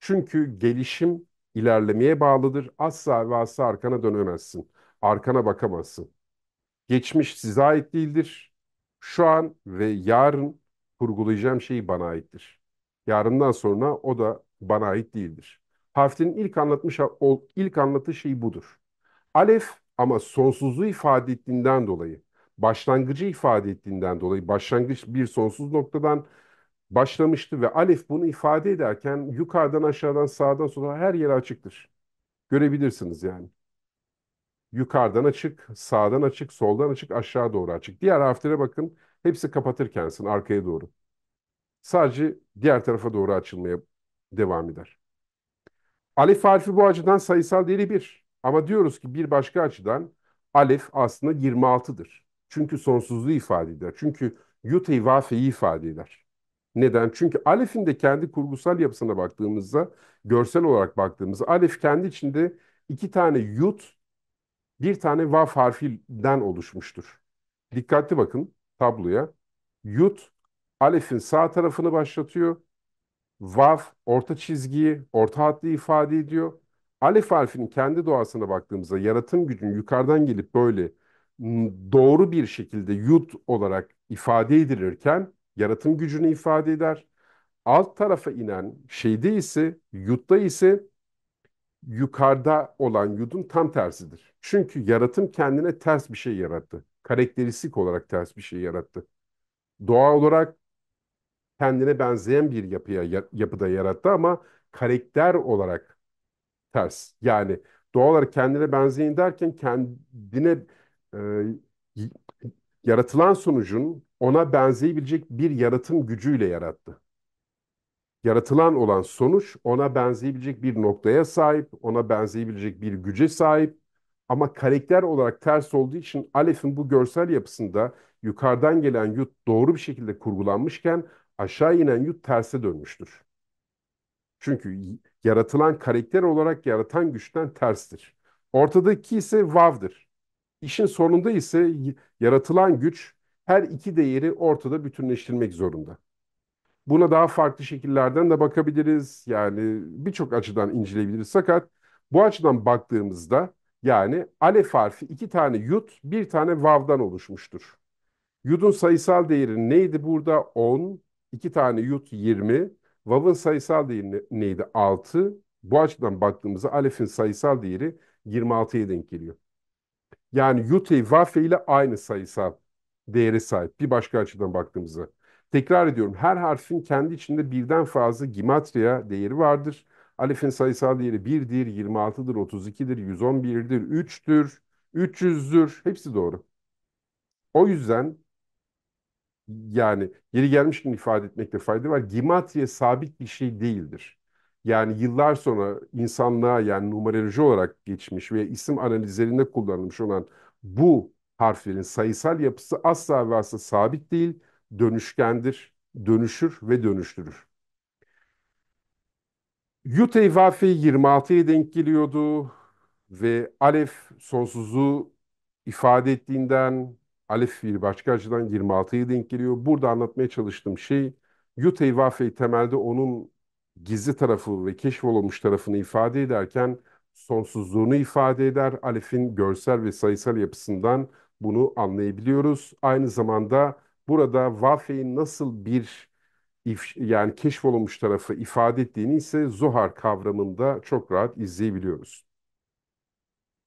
[SPEAKER 1] Çünkü gelişim ilerlemeye bağlıdır. Asla ve asla arkana dönemezsin. Arkana bakamazsın. Geçmiş size ait değildir. Şu an ve yarın kurgulayacağım şeyi bana aittir. Yarından sonra o da bana ait değildir. Haftenin ilk anlatmış ilk anlatı şey budur. Alef ama sonsuzluğu ifade ettiğinden dolayı, başlangıcı ifade ettiğinden dolayı, başlangıç bir sonsuz noktadan başlamıştı ve Alef bunu ifade ederken yukarıdan aşağıdan sağdan sola her yere açıktır. Görebilirsiniz yani. Yukarıdan açık, sağdan açık, soldan açık, aşağı doğru açık. Diğer harflere bakın. Hepsi kapatırkensin, arkaya doğru. Sadece diğer tarafa doğru açılmaya devam eder. Alef harfi bu açıdan sayısal değeri 1. Ama diyoruz ki bir başka açıdan alef aslında 26'dır. Çünkü sonsuzluğu ifade eder. Çünkü yutayı vafeyi ifade eder. Neden? Çünkü Alef'in de kendi kurgusal yapısına baktığımızda, görsel olarak baktığımızda Alef kendi içinde iki tane yut, bir tane vav harfinden oluşmuştur. Dikkatli bakın tabloya. Yut, Alef'in sağ tarafını başlatıyor. Vav, orta çizgiyi, orta hattı ifade ediyor. Alef harfinin kendi doğasına baktığımızda yaratım gücünün yukarıdan gelip böyle ıı, doğru bir şekilde yut olarak ifade edilirken yaratım gücünü ifade eder. Alt tarafa inen şeyde ise, yutta ise yukarıda olan yudun tam tersidir. Çünkü yaratım kendine ters bir şey yarattı. Karakteristik olarak ters bir şey yarattı. Doğal olarak kendine benzeyen bir yapıya yapıda yarattı ama karakter olarak ters. Yani doğal olarak kendine benzeyin derken kendine e, yaratılan sonucun ona benzeyebilecek bir yaratım gücüyle yarattı. Yaratılan olan sonuç ona benzeyebilecek bir noktaya sahip, ona benzeyebilecek bir güce sahip ama karakter olarak ters olduğu için Alef'in bu görsel yapısında yukarıdan gelen yut doğru bir şekilde kurgulanmışken aşağı inen yut terse dönmüştür. Çünkü yaratılan karakter olarak yaratan güçten terstir. Ortadaki ise vav'dır. İşin sonunda ise yaratılan güç her iki değeri ortada bütünleştirmek zorunda. Buna daha farklı şekillerden de bakabiliriz. Yani birçok açıdan inceleyebiliriz. Fakat bu açıdan baktığımızda yani alef harfi iki tane yut, bir tane vav'dan oluşmuştur. Yudun sayısal değeri neydi burada? 10, iki tane yut 20, vav'ın sayısal değeri neydi? 6. Bu açıdan baktığımızda alefin sayısal değeri 26'ya denk geliyor. Yani yut-i vav ile aynı sayısal değere sahip. Bir başka açıdan baktığımızda. Tekrar ediyorum her harfin kendi içinde birden fazla gimatriya değeri vardır. Alif'in sayısal değeri 1'dir, 26'dır, 32'dir, 111'dir, 3'tür, 300'dür. Hepsi doğru. O yüzden yani yeri gelmişken ifade etmekte fayda var. Gimatriye sabit bir şey değildir. Yani yıllar sonra insanlığa yani numeroloji olarak geçmiş veya isim analizlerinde kullanılmış olan bu harflerin sayısal yapısı asla ve sabit değil, dönüşkendir, dönüşür ve dönüştürür. Yute 26'ya denk geliyordu ve alef sonsuzluğu ifade ettiğinden alef bir başka açıdan 26'ya denk geliyor. Burada anlatmaya çalıştığım şey Yute temelde onun gizli tarafı ve keşfolunmuş tarafını ifade ederken sonsuzluğunu ifade eder. Alef'in görsel ve sayısal yapısından bunu anlayabiliyoruz. Aynı zamanda burada Vafe'in nasıl bir if, yani keşfolunmuş tarafı ifade ettiğini ise Zohar kavramında çok rahat izleyebiliyoruz.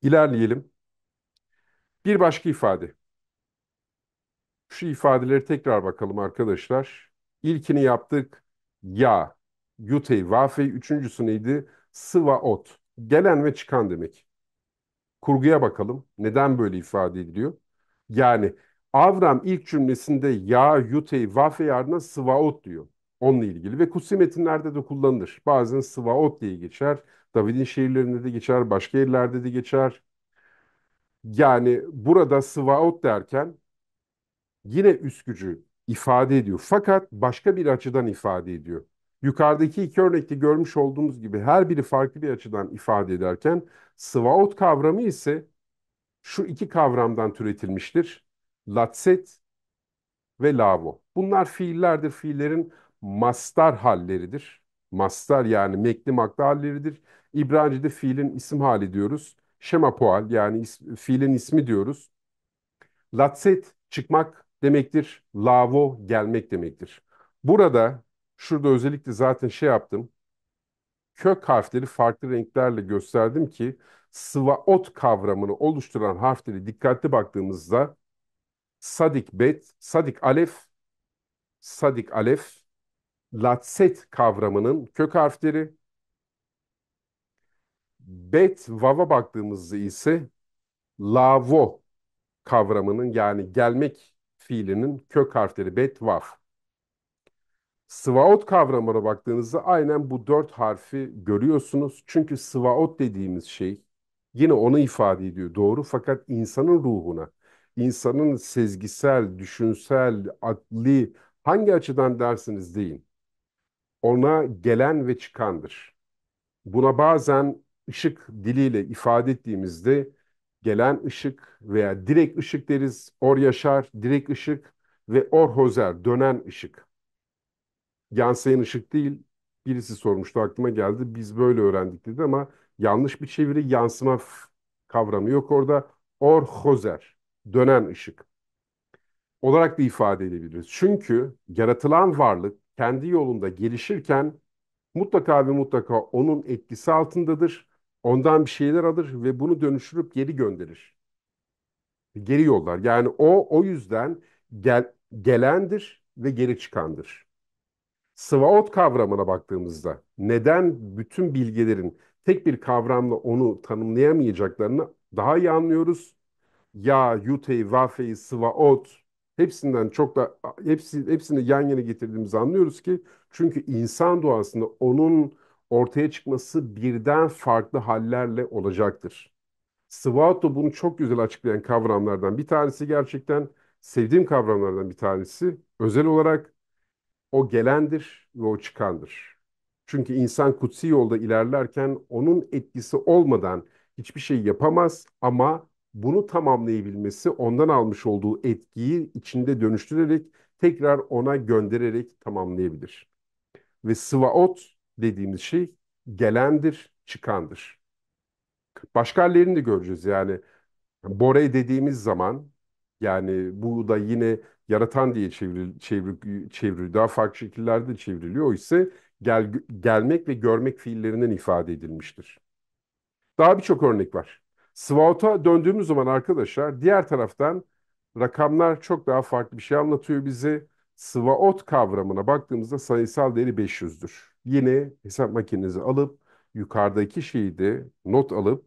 [SPEAKER 1] İlerleyelim. Bir başka ifade. Şu ifadeleri tekrar bakalım arkadaşlar. İlkini yaptık. Ya, yutey, vafe, üçüncüsü neydi? Sıva ot. Gelen ve çıkan demek. Kurguya bakalım. Neden böyle ifade ediliyor? Yani Avram ilk cümlesinde ya yutey vafe yardına sıvaot diyor. Onunla ilgili ve kutsi metinlerde de kullanılır. Bazen sıvaot diye geçer. David'in şiirlerinde de geçer, başka yerlerde de geçer. Yani burada sıvaot derken yine üskücü ifade ediyor. Fakat başka bir açıdan ifade ediyor. Yukarıdaki iki örnekte görmüş olduğumuz gibi her biri farklı bir açıdan ifade ederken sıvaot kavramı ise şu iki kavramdan türetilmiştir. Latset ve lavo. Bunlar fiillerdir. Fiillerin mastar halleridir. Mastar yani mekli makta halleridir. İbranice'de fiilin isim hali diyoruz. Şema poal yani is fiilin ismi diyoruz. Latset çıkmak demektir. Lavo gelmek demektir. Burada şurada özellikle zaten şey yaptım kök harfleri farklı renklerle gösterdim ki sıvaot kavramını oluşturan harfleri dikkatli baktığımızda sadik bet, sadik alef, sadik alef, latset kavramının kök harfleri, bet vava baktığımızda ise lavo kavramının yani gelmek fiilinin kök harfleri bet vav. Sıvaot kavramına baktığınızda aynen bu dört harfi görüyorsunuz. Çünkü sıvaot dediğimiz şey yine onu ifade ediyor doğru fakat insanın ruhuna, insanın sezgisel, düşünsel, adli hangi açıdan dersiniz deyin. Ona gelen ve çıkandır. Buna bazen ışık diliyle ifade ettiğimizde gelen ışık veya direkt ışık deriz. Or yaşar, direkt ışık ve or hozer, dönen ışık. Yansayan ışık değil. Birisi sormuştu aklıma geldi. Biz böyle öğrendik dedi ama yanlış bir çeviri yansıma kavramı yok orada. Orhozer, dönen ışık olarak da ifade edebiliriz. Çünkü yaratılan varlık kendi yolunda gelişirken mutlaka ve mutlaka onun etkisi altındadır. Ondan bir şeyler alır ve bunu dönüştürüp geri gönderir. Geri yollar. Yani o o yüzden gel, gelendir ve geri çıkandır. SWOT kavramına baktığımızda neden bütün bilgelerin tek bir kavramla onu tanımlayamayacaklarını daha iyi anlıyoruz. Ya, Yutey, Vafey, SWOT hepsinden çok da hepsi, hepsini yan yana getirdiğimizi anlıyoruz ki çünkü insan doğasında onun ortaya çıkması birden farklı hallerle olacaktır. SWOT da bunu çok güzel açıklayan kavramlardan bir tanesi gerçekten sevdiğim kavramlardan bir tanesi. Özel olarak o gelendir ve o çıkandır. Çünkü insan kutsi yolda ilerlerken onun etkisi olmadan hiçbir şey yapamaz ama bunu tamamlayabilmesi ondan almış olduğu etkiyi içinde dönüştürerek tekrar ona göndererek tamamlayabilir. Ve sıvaot dediğimiz şey gelendir, çıkandır. Başkalarını da de göreceğiz yani. Bore dediğimiz zaman yani bu da yine yaratan diye çevril, çevir, çevriliyor. Daha farklı şekillerde çevriliyor. O ise gel, gelmek ve görmek fiillerinden ifade edilmiştir. Daha birçok örnek var. SWOT'a döndüğümüz zaman arkadaşlar diğer taraftan rakamlar çok daha farklı bir şey anlatıyor bize. SWOT kavramına baktığımızda sayısal değeri 500'dür. Yine hesap makinenizi alıp yukarıdaki şeyi de not alıp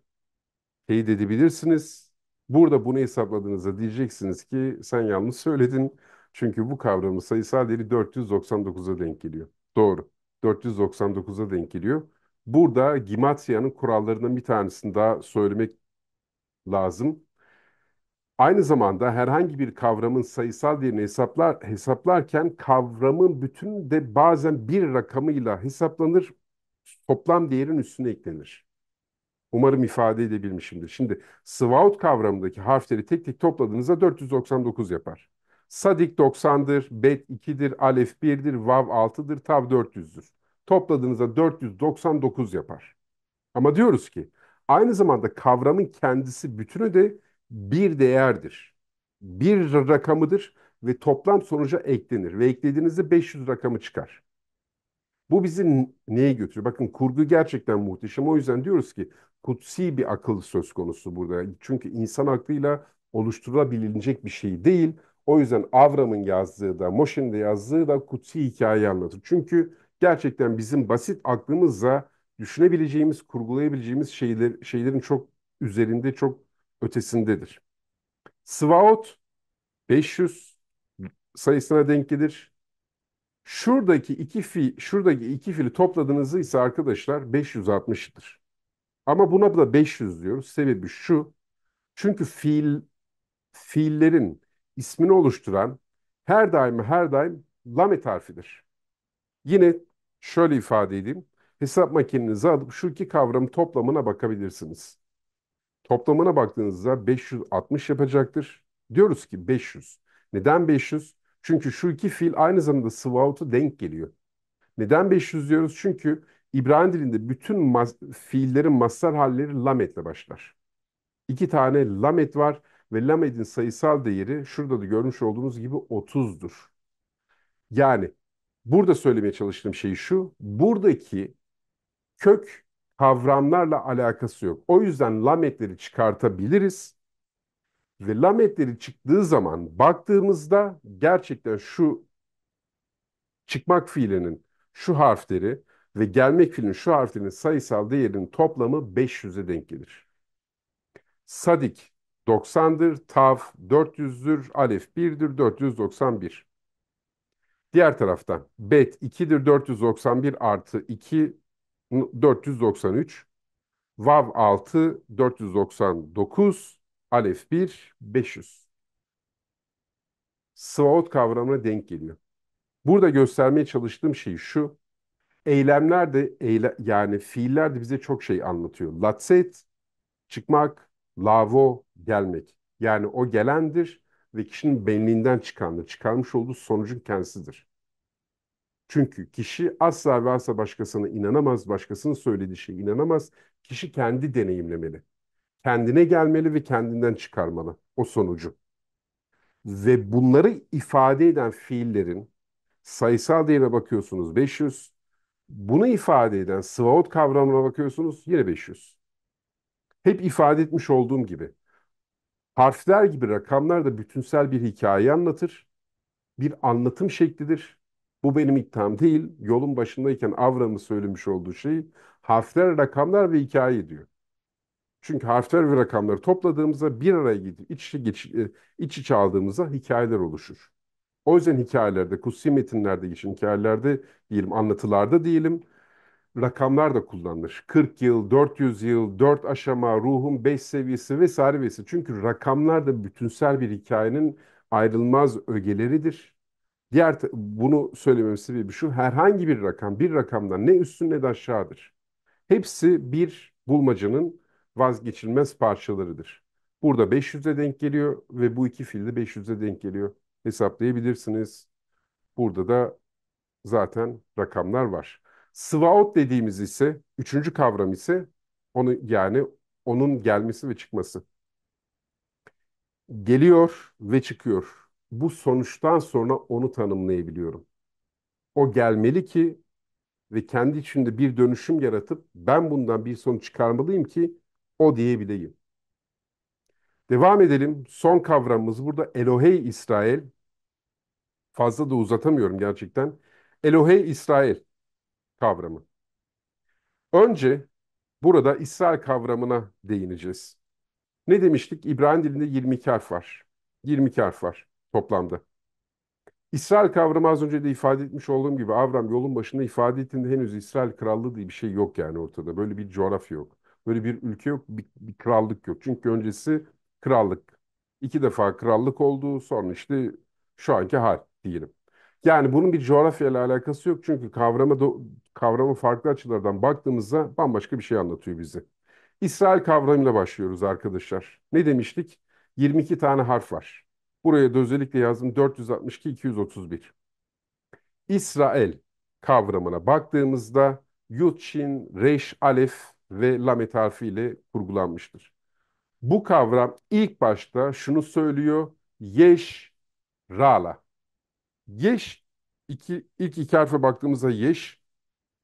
[SPEAKER 1] teyit edebilirsiniz Burada bunu hesapladığınızda diyeceksiniz ki sen yanlış söyledin. Çünkü bu kavramın sayısal değeri 499'a denk geliyor. Doğru. 499'a denk geliyor. Burada Gimatya'nın kurallarından bir tanesini daha söylemek lazım. Aynı zamanda herhangi bir kavramın sayısal değerini hesaplar, hesaplarken kavramın bütün de bazen bir rakamıyla hesaplanır, toplam değerin üstüne eklenir. Umarım ifade edebilmişimdir. Şimdi Svout kavramındaki harfleri tek tek topladığınızda 499 yapar. Sadik 90'dır, Bet 2'dir, Alef 1'dir, Vav 6'dır, Tav 400'dür. Topladığınızda 499 yapar. Ama diyoruz ki aynı zamanda kavramın kendisi bütünü de bir değerdir. Bir rakamıdır ve toplam sonuca eklenir ve eklediğinizde 500 rakamı çıkar. Bu bizi neye götürüyor? Bakın kurgu gerçekten muhteşem. O yüzden diyoruz ki kutsi bir akıl söz konusu burada. Çünkü insan aklıyla oluşturulabilecek bir şey değil. O yüzden Avram'ın yazdığı da, Moshe'nin de yazdığı da kutsi hikaye anlatır. Çünkü gerçekten bizim basit aklımızla düşünebileceğimiz, kurgulayabileceğimiz şeyler, şeylerin çok üzerinde, çok ötesindedir. Svaot 500 sayısına denk gelir. Şuradaki iki fi, şuradaki iki fili topladığınızı ise arkadaşlar 560'dır. Ama buna da 500 diyoruz. Sebebi şu. Çünkü fiil fiillerin ismini oluşturan her daim her daim lamet harfidir. Yine şöyle ifade edeyim. Hesap makinenize alıp şu iki kavramın toplamına bakabilirsiniz. Toplamına baktığınızda 560 yapacaktır. Diyoruz ki 500. Neden 500? Çünkü şu iki fiil aynı zamanda sıvaut'u denk geliyor. Neden 500 diyoruz? Çünkü İbrani dilinde bütün mas- fiillerin mazhar halleri lametle başlar. İki tane lamet var ve lamedin sayısal değeri şurada da görmüş olduğunuz gibi 30'dur. Yani burada söylemeye çalıştığım şey şu. Buradaki kök kavramlarla alakası yok. O yüzden lametleri çıkartabiliriz. Ve lametleri çıktığı zaman baktığımızda gerçekten şu çıkmak fiilinin şu harfleri ve gelmek fiilinin şu harflerinin sayısal değerinin toplamı 500'e denk gelir. Sadik 90'dır, Tav 400'dür, Alef 1'dir, 491. Diğer taraftan Bet 2'dir, 491 artı 2, 493. Vav 6, 499. Alef 1, 500. Sıvaot kavramına denk geliyor. Burada göstermeye çalıştığım şey şu. Eylemler de eyle, yani fiiller de bize çok şey anlatıyor. Latset, çıkmak, lavo, gelmek. Yani o gelendir ve kişinin benliğinden çıkandır. Çıkarmış olduğu sonucun kendisidir. Çünkü kişi asla ve asla başkasına inanamaz, başkasının söylediği şeye inanamaz. Kişi kendi deneyimlemeli kendine gelmeli ve kendinden çıkarmalı o sonucu. Ve bunları ifade eden fiillerin sayısal değere bakıyorsunuz 500. Bunu ifade eden SWOT kavramına bakıyorsunuz yine 500. Hep ifade etmiş olduğum gibi. Harfler gibi rakamlar da bütünsel bir hikaye anlatır. Bir anlatım şeklidir. Bu benim iddiam değil. Yolun başındayken Avram'ın söylemiş olduğu şey harfler, rakamlar ve hikaye diyor. Çünkü harfler ve rakamları topladığımızda bir araya gidip iç içe, geç, e, iç içe aldığımızda hikayeler oluşur. O yüzden hikayelerde, kutsi metinlerde geçen hikayelerde diyelim, anlatılarda diyelim, rakamlar da kullanılır. 40 yıl, 400 yıl, 4 aşama, ruhun 5 seviyesi vesaire vesaire. Çünkü rakamlar da bütünsel bir hikayenin ayrılmaz ögeleridir. Diğer bunu söylememin sebebi şu, herhangi bir rakam, bir rakamdan ne üstün ne de aşağıdır. Hepsi bir bulmacanın vazgeçilmez parçalarıdır. Burada 500'e denk geliyor ve bu iki fil de 500'e denk geliyor. Hesaplayabilirsiniz. Burada da zaten rakamlar var. Swap dediğimiz ise üçüncü kavram ise onu yani onun gelmesi ve çıkması. Geliyor ve çıkıyor. Bu sonuçtan sonra onu tanımlayabiliyorum. O gelmeli ki ve kendi içinde bir dönüşüm yaratıp ben bundan bir sonuç çıkarmalıyım ki o diyebileyim. Devam edelim. Son kavramımız burada Elohey İsrail. Fazla da uzatamıyorum gerçekten. Elohey İsrail kavramı. Önce burada İsrail kavramına değineceğiz. Ne demiştik? İbrahim dilinde 22 harf var. 22 harf var toplamda. İsrail kavramı az önce de ifade etmiş olduğum gibi Avram yolun başında ifade ettiğinde henüz İsrail krallığı diye bir şey yok yani ortada. Böyle bir coğrafya yok. Böyle bir ülke yok, bir, bir krallık yok. Çünkü öncesi krallık. İki defa krallık oldu, sonra işte şu anki hal diyelim. Yani bunun bir coğrafyayla alakası yok. Çünkü kavrama, kavrama farklı açılardan baktığımızda bambaşka bir şey anlatıyor bize. İsrail kavramıyla başlıyoruz arkadaşlar. Ne demiştik? 22 tane harf var. Buraya da özellikle yazdım 462-231. İsrail kavramına baktığımızda Yud, Reş, Alef ve lamet harfiyle kurgulanmıştır. Bu kavram ilk başta şunu söylüyor. Yeş Rala. Yeş iki, ilk iki harfe baktığımızda yeş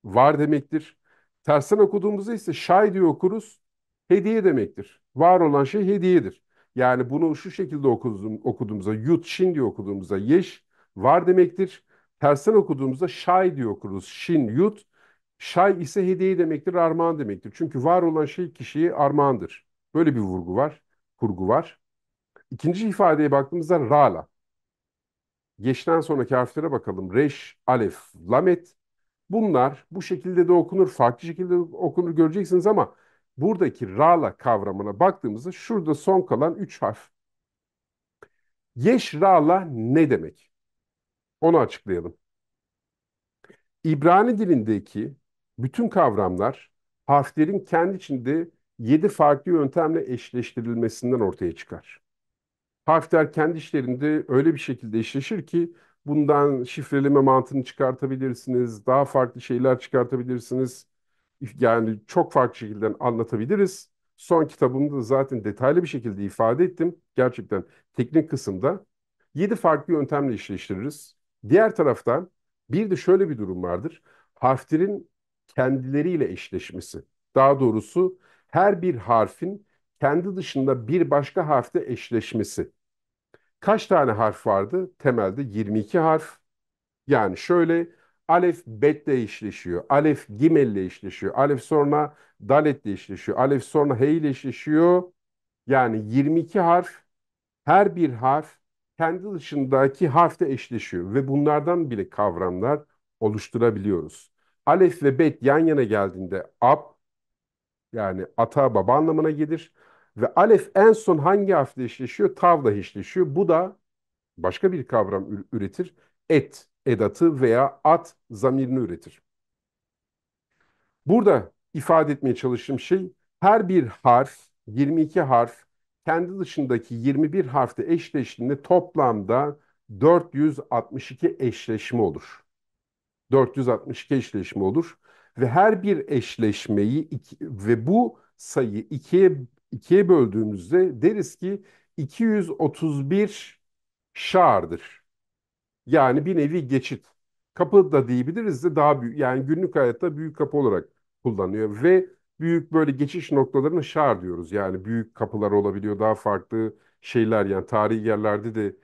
[SPEAKER 1] var demektir. Tersten okuduğumuzda ise şay diye okuruz. Hediye demektir. Var olan şey hediyedir. Yani bunu şu şekilde okudum, okuduğumuzda yut şin diye okuduğumuzda yeş var demektir. Tersten okuduğumuzda şay diye okuruz. Şin yut Şay ise hediye demektir, armağan demektir. Çünkü var olan şey kişiyi armağandır. Böyle bir vurgu var, kurgu var. İkinci ifadeye baktığımızda rala. Geçten sonraki harflere bakalım. Reş, alef, lamet. Bunlar bu şekilde de okunur, farklı şekilde okunur göreceksiniz ama buradaki rala kavramına baktığımızda şurada son kalan üç harf. Yeş rala ne demek? Onu açıklayalım. İbrani dilindeki bütün kavramlar harflerin kendi içinde yedi farklı yöntemle eşleştirilmesinden ortaya çıkar. Harfler kendi işlerinde öyle bir şekilde eşleşir ki bundan şifreleme mantığını çıkartabilirsiniz, daha farklı şeyler çıkartabilirsiniz. Yani çok farklı şekilde anlatabiliriz. Son kitabımda zaten detaylı bir şekilde ifade ettim. Gerçekten teknik kısımda yedi farklı yöntemle işleştiririz. Diğer taraftan bir de şöyle bir durum vardır. Harflerin kendileriyle eşleşmesi. Daha doğrusu her bir harfin kendi dışında bir başka harfte eşleşmesi. Kaç tane harf vardı? Temelde 22 harf. Yani şöyle alef betle eşleşiyor. Alef gimelle eşleşiyor. Alef sonra daletle eşleşiyor. Alef sonra he ile eşleşiyor. Yani 22 harf her bir harf kendi dışındaki harfte eşleşiyor ve bunlardan bile kavramlar oluşturabiliyoruz. Alef ve Bet yan yana geldiğinde ab yani ata baba anlamına gelir. Ve alef en son hangi harfle eşleşiyor? Tavla eşleşiyor. Bu da başka bir kavram üretir. Et, edatı veya at zamirini üretir. Burada ifade etmeye çalıştığım şey her bir harf, 22 harf kendi dışındaki 21 harfte eşleştiğinde toplamda 462 eşleşme olur. 462 eşleşme olur ve her bir eşleşmeyi iki, ve bu sayı ikiye ikiye böldüğümüzde deriz ki 231 şardır. Yani bir nevi geçit. Kapı da diyebiliriz de daha büyük yani günlük hayatta büyük kapı olarak kullanıyor ve büyük böyle geçiş noktalarına şar diyoruz. Yani büyük kapılar olabiliyor daha farklı şeyler yani tarihi yerlerde de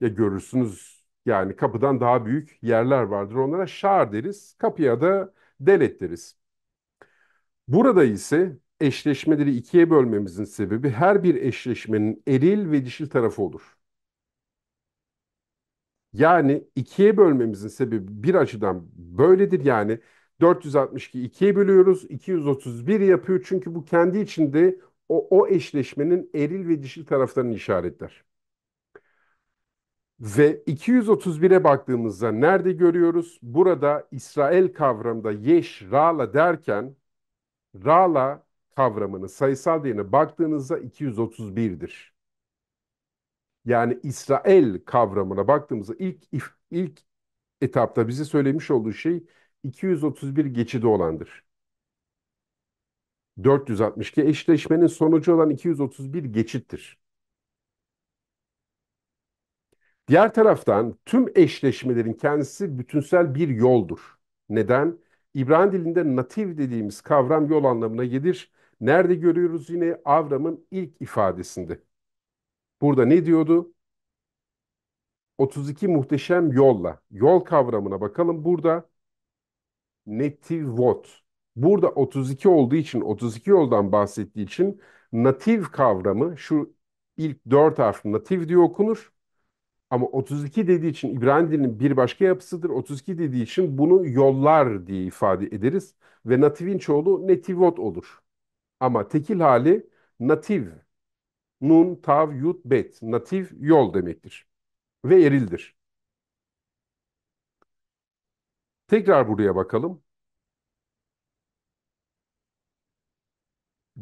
[SPEAKER 1] ya görürsünüz yani kapıdan daha büyük yerler vardır. Onlara şar deriz. Kapıya da delet deriz. Burada ise eşleşmeleri ikiye bölmemizin sebebi her bir eşleşmenin eril ve dişil tarafı olur. Yani ikiye bölmemizin sebebi bir açıdan böyledir. Yani 462 ikiye bölüyoruz. 231 yapıyor. Çünkü bu kendi içinde o, o eşleşmenin eril ve dişil taraflarını işaretler. Ve 231'e baktığımızda nerede görüyoruz? Burada İsrail kavramında yeş, ra'la derken ra'la kavramını sayısal değerine baktığınızda 231'dir. Yani İsrail kavramına baktığımızda ilk ilk etapta bize söylemiş olduğu şey 231 geçidi olandır. 462 eşleşmenin sonucu olan 231 geçittir. Diğer taraftan tüm eşleşmelerin kendisi bütünsel bir yoldur. Neden? İbrani dilinde natif dediğimiz kavram yol anlamına gelir. Nerede görüyoruz yine Avram'ın ilk ifadesinde. Burada ne diyordu? 32 muhteşem yolla. Yol kavramına bakalım burada. Netivot. Burada 32 olduğu için 32 yoldan bahsettiği için natif kavramı şu ilk 4 harf natif diye okunur. Ama 32 dediği için İbrani bir başka yapısıdır. 32 dediği için bunu yollar diye ifade ederiz. Ve nativin çoğulu netivot olur. Ama tekil hali nativ. Nun, tav, yut, bet. Nativ yol demektir. Ve erildir. Tekrar buraya bakalım.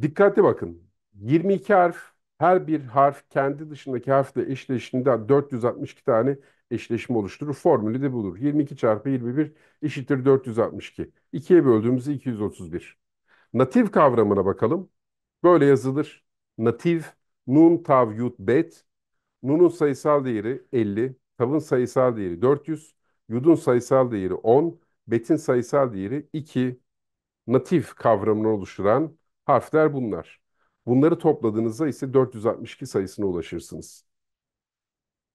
[SPEAKER 1] Dikkatli bakın. 22 harf her bir harf kendi dışındaki harfle eşleştiğinde 462 tane eşleşme oluşturur. Formülü de budur. 22 çarpı 21 eşittir 462. 2'ye böldüğümüzde 231. Natif kavramına bakalım. Böyle yazılır. Natif, nun, tav, yud bet. Nun'un sayısal değeri 50, tavın sayısal değeri 400, yudun sayısal değeri 10, betin sayısal değeri 2. Natif kavramını oluşturan harfler bunlar. Bunları topladığınızda ise 462 sayısına ulaşırsınız.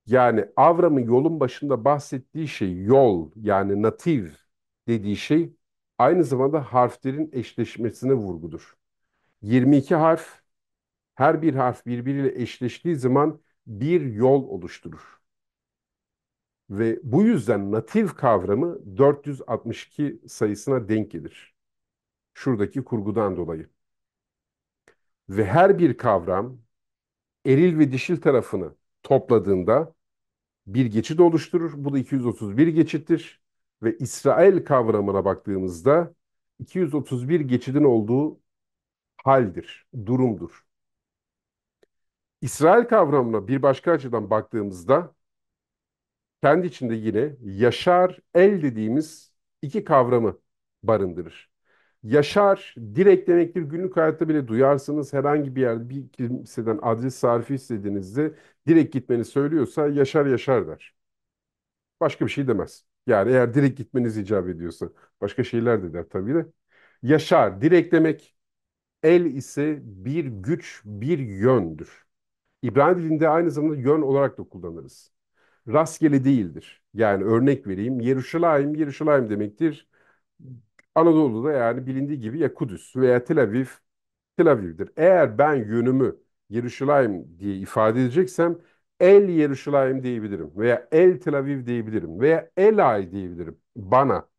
[SPEAKER 1] Yani Avram'ın yolun başında bahsettiği şey yol yani nativ dediği şey aynı zamanda harflerin eşleşmesine vurgudur. 22 harf her bir harf birbiriyle eşleştiği zaman bir yol oluşturur. Ve bu yüzden natif kavramı 462 sayısına denk gelir. Şuradaki kurgudan dolayı ve her bir kavram eril ve dişil tarafını topladığında bir geçit oluşturur. Bu da 231 geçittir ve İsrail kavramına baktığımızda 231 geçidin olduğu haldir, durumdur. İsrail kavramına bir başka açıdan baktığımızda kendi içinde yine yaşar el dediğimiz iki kavramı barındırır yaşar direkt demektir. Günlük hayatta bile duyarsınız herhangi bir yerde bir kimseden adres sarifi istediğinizde direkt gitmeni söylüyorsa yaşar yaşar der. Başka bir şey demez. Yani eğer direkt gitmeniz icap ediyorsa başka şeyler de der tabii de. Yaşar direkt demek el ise bir güç, bir yöndür. İbrani dilinde aynı zamanda yön olarak da kullanırız. Rastgele değildir. Yani örnek vereyim. Yeruşalayim, Yeruşalayim demektir. Anadolu'da yani bilindiği gibi ya Kudüs veya Tel Aviv, Tel Aviv'dir. Eğer ben yönümü Yeruşalayim diye ifade edeceksem El Yeruşalayim diyebilirim veya El Tel Aviv diyebilirim veya El Ay diyebilirim bana.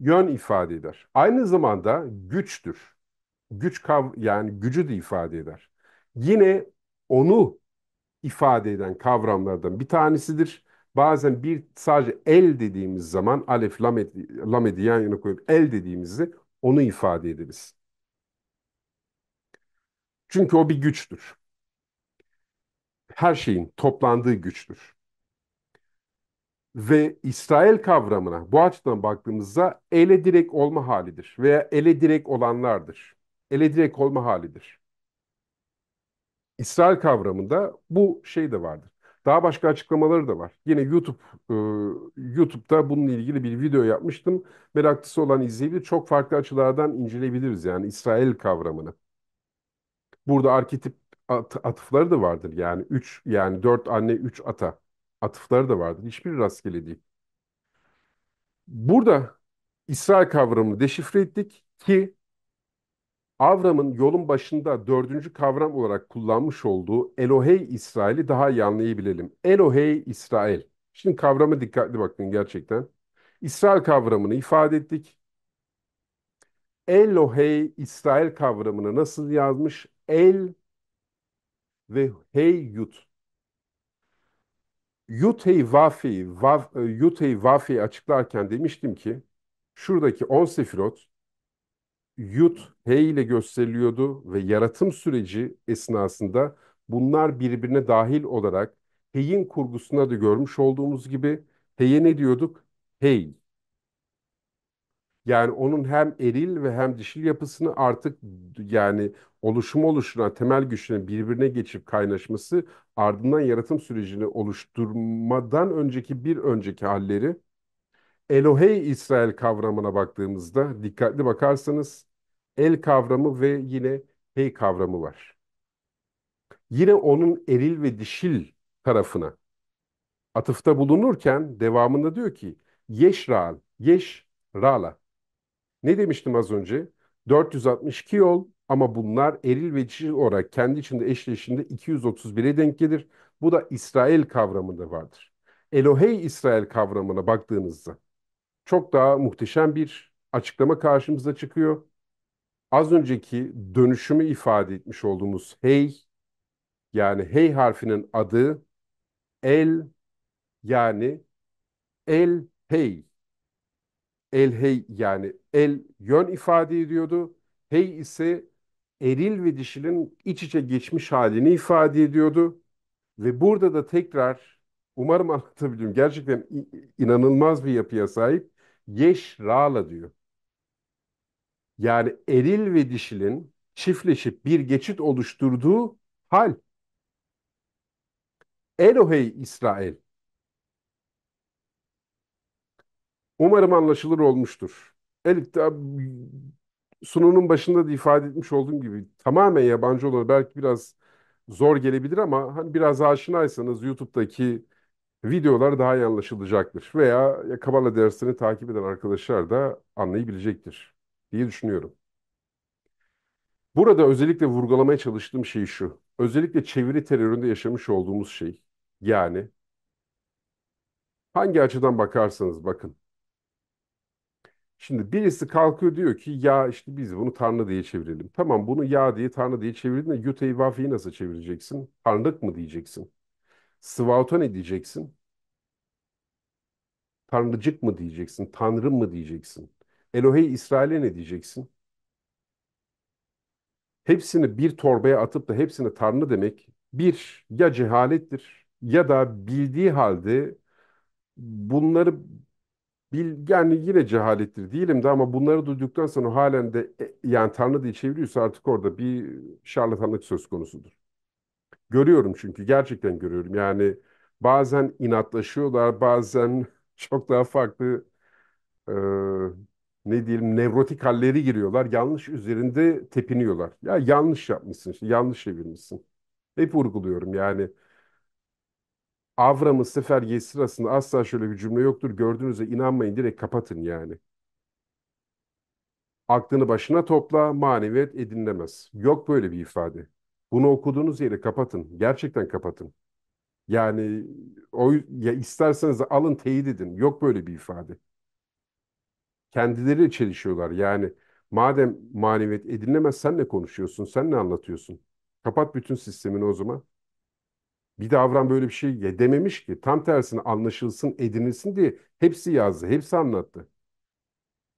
[SPEAKER 1] Yön ifade eder. Aynı zamanda güçtür. Güç kav yani gücü de ifade eder. Yine onu ifade eden kavramlardan bir tanesidir. Bazen bir sadece el dediğimiz zaman alef lam, lamedi lam yan yana koyup el dediğimizde onu ifade ederiz. Çünkü o bir güçtür. Her şeyin toplandığı güçtür. Ve İsrail kavramına bu açıdan baktığımızda ele direk olma halidir veya ele direk olanlardır. Ele direk olma halidir. İsrail kavramında bu şey de vardır. Daha başka açıklamaları da var. Yine YouTube e, YouTube'da bununla ilgili bir video yapmıştım. Meraklısı olan izleyebilir. Çok farklı açılardan inceleyebiliriz yani İsrail kavramını. Burada arketip at, atıfları da vardır. Yani 3 yani 4 anne 3 ata atıfları da vardır. Hiçbir rastgele değil. Burada İsrail kavramını deşifre ettik ki Avram'ın yolun başında dördüncü kavram olarak kullanmış olduğu Elohey İsrail'i daha iyi anlayabilelim. Elohey İsrail. Şimdi kavrama dikkatli bakın gerçekten. İsrail kavramını ifade ettik. Elohey İsrail kavramını nasıl yazmış? El ve hey yut. Yutey vafi, vaf e, yutey vafi açıklarken demiştim ki şuradaki on sefirot yut H ile gösteriliyordu ve yaratım süreci esnasında bunlar birbirine dahil olarak heyin kurgusuna da görmüş olduğumuz gibi H'ye ne diyorduk? Hey. Yani onun hem eril ve hem dişil yapısını artık yani oluşum oluşuna, temel güçlerin birbirine geçip kaynaşması ardından yaratım sürecini oluşturmadan önceki bir önceki halleri Elohey İsrail kavramına baktığımızda dikkatli bakarsanız el kavramı ve yine hey kavramı var. Yine onun eril ve dişil tarafına atıfta bulunurken devamında diyor ki yeşral, yeşrala. Ne demiştim az önce? 462 yol ama bunlar eril ve dişil olarak kendi içinde eşleşinde 231'e denk gelir. Bu da İsrail kavramında vardır. Elohey İsrail kavramına baktığınızda çok daha muhteşem bir açıklama karşımıza çıkıyor. Az önceki dönüşümü ifade etmiş olduğumuz hey yani hey harfinin adı el yani el hey. El hey yani el yön ifade ediyordu. Hey ise eril ve dişilin iç içe geçmiş halini ifade ediyordu. Ve burada da tekrar umarım anlatabildim. Gerçekten inanılmaz bir yapıya sahip yeşrala diyor. Yani eril ve dişilin çiftleşip bir geçit oluşturduğu hal. Elohey İsrail. Umarım anlaşılır olmuştur. Elif sunumun başında da ifade etmiş olduğum gibi tamamen yabancı olur belki biraz zor gelebilir ama hani biraz aşinaysanız YouTube'daki videolar daha iyi anlaşılacaktır veya Kabala dersini takip eden arkadaşlar da anlayabilecektir diye düşünüyorum. Burada özellikle vurgulamaya çalıştığım şey şu. Özellikle çeviri teröründe yaşamış olduğumuz şey yani hangi açıdan bakarsanız bakın. Şimdi birisi kalkıyor diyor ki ya işte biz bunu Tanrı diye çevirelim. Tamam bunu ya diye Tanrı diye çevirdin de Yüte-i Vafi'yi nasıl çevireceksin? Tanrık mı diyeceksin? Sıvata ne diyeceksin? Tanrıcık mı diyeceksin? Tanrım mı diyeceksin? Elohey İsrail'e ne diyeceksin? Hepsini bir torbaya atıp da hepsine Tanrı demek bir ya cehalettir ya da bildiği halde bunları bil, yani yine cehalettir değilim de ama bunları duyduktan sonra halen de e, yani Tanrı diye çeviriyorsa artık orada bir şarlatanlık söz konusudur. Görüyorum çünkü gerçekten görüyorum. Yani bazen inatlaşıyorlar, bazen çok daha farklı e, ne diyelim nevrotik halleri giriyorlar. Yanlış üzerinde tepiniyorlar. Ya yanlış yapmışsın, işte, yanlış çevirmişsin. Hep vurguluyorum yani. Avram'ın seferyeyi sırasında asla şöyle bir cümle yoktur. Gördüğünüze inanmayın direkt kapatın yani. Aklını başına topla, maneviyat edinilemez. Yok böyle bir ifade. Bunu okuduğunuz yeri kapatın. Gerçekten kapatın. Yani o ya isterseniz alın teyit edin. Yok böyle bir ifade. Kendileri çelişiyorlar. Yani madem maneviyat edinilemez sen ne konuşuyorsun? Sen ne anlatıyorsun? Kapat bütün sistemini o zaman. Bir davran böyle bir şey ya dememiş ki. Tam tersine anlaşılsın, edinilsin diye hepsi yazdı, hepsi anlattı.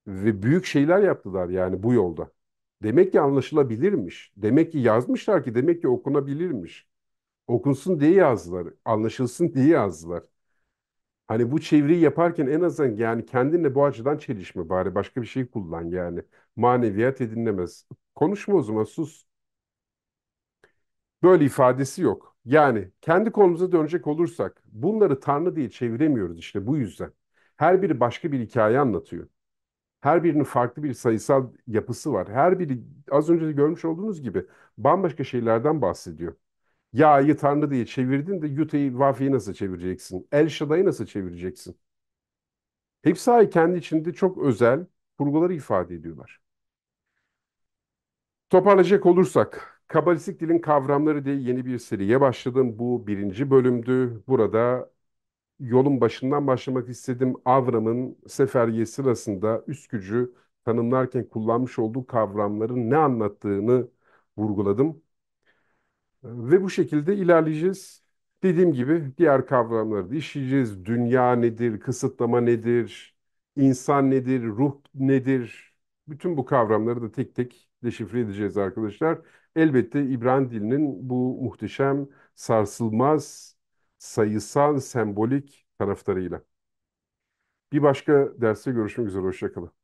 [SPEAKER 1] Ve büyük şeyler yaptılar yani bu yolda. Demek ki anlaşılabilirmiş. Demek ki yazmışlar ki demek ki okunabilirmiş. Okunsun diye yazdılar, anlaşılsın diye yazdılar. Hani bu çeviriyi yaparken en azından yani kendinle bu açıdan çelişme bari başka bir şey kullan yani. Maneviyat edinilemez. Konuşma o zaman sus. Böyle ifadesi yok. Yani kendi konumuza dönecek olursak bunları Tanrı diye çeviremiyoruz işte bu yüzden. Her biri başka bir hikaye anlatıyor. Her birinin farklı bir sayısal yapısı var. Her biri az önce de görmüş olduğunuz gibi bambaşka şeylerden bahsediyor. Ya'yı Tanrı diye çevirdin de Yuta'yı Vafi'yi nasıl çevireceksin? El Shaddai'yi nasıl çevireceksin? Hepsi kendi içinde çok özel kurguları ifade ediyorlar. Toparlayacak olursak, Kabalistik Dilin Kavramları diye yeni bir seriye başladım. Bu birinci bölümdü. Burada yolun başından başlamak istedim. Avram'ın seferye sırasında üskücü tanımlarken kullanmış olduğu kavramların ne anlattığını vurguladım. Ve bu şekilde ilerleyeceğiz. Dediğim gibi diğer kavramları da işleyeceğiz. Dünya nedir, kısıtlama nedir, insan nedir, ruh nedir? Bütün bu kavramları da tek tek deşifre edeceğiz arkadaşlar. Elbette İbrahim dilinin bu muhteşem, sarsılmaz sayısal sembolik taraflarıyla Bir başka derste görüşmek üzere. Hoşçakalın.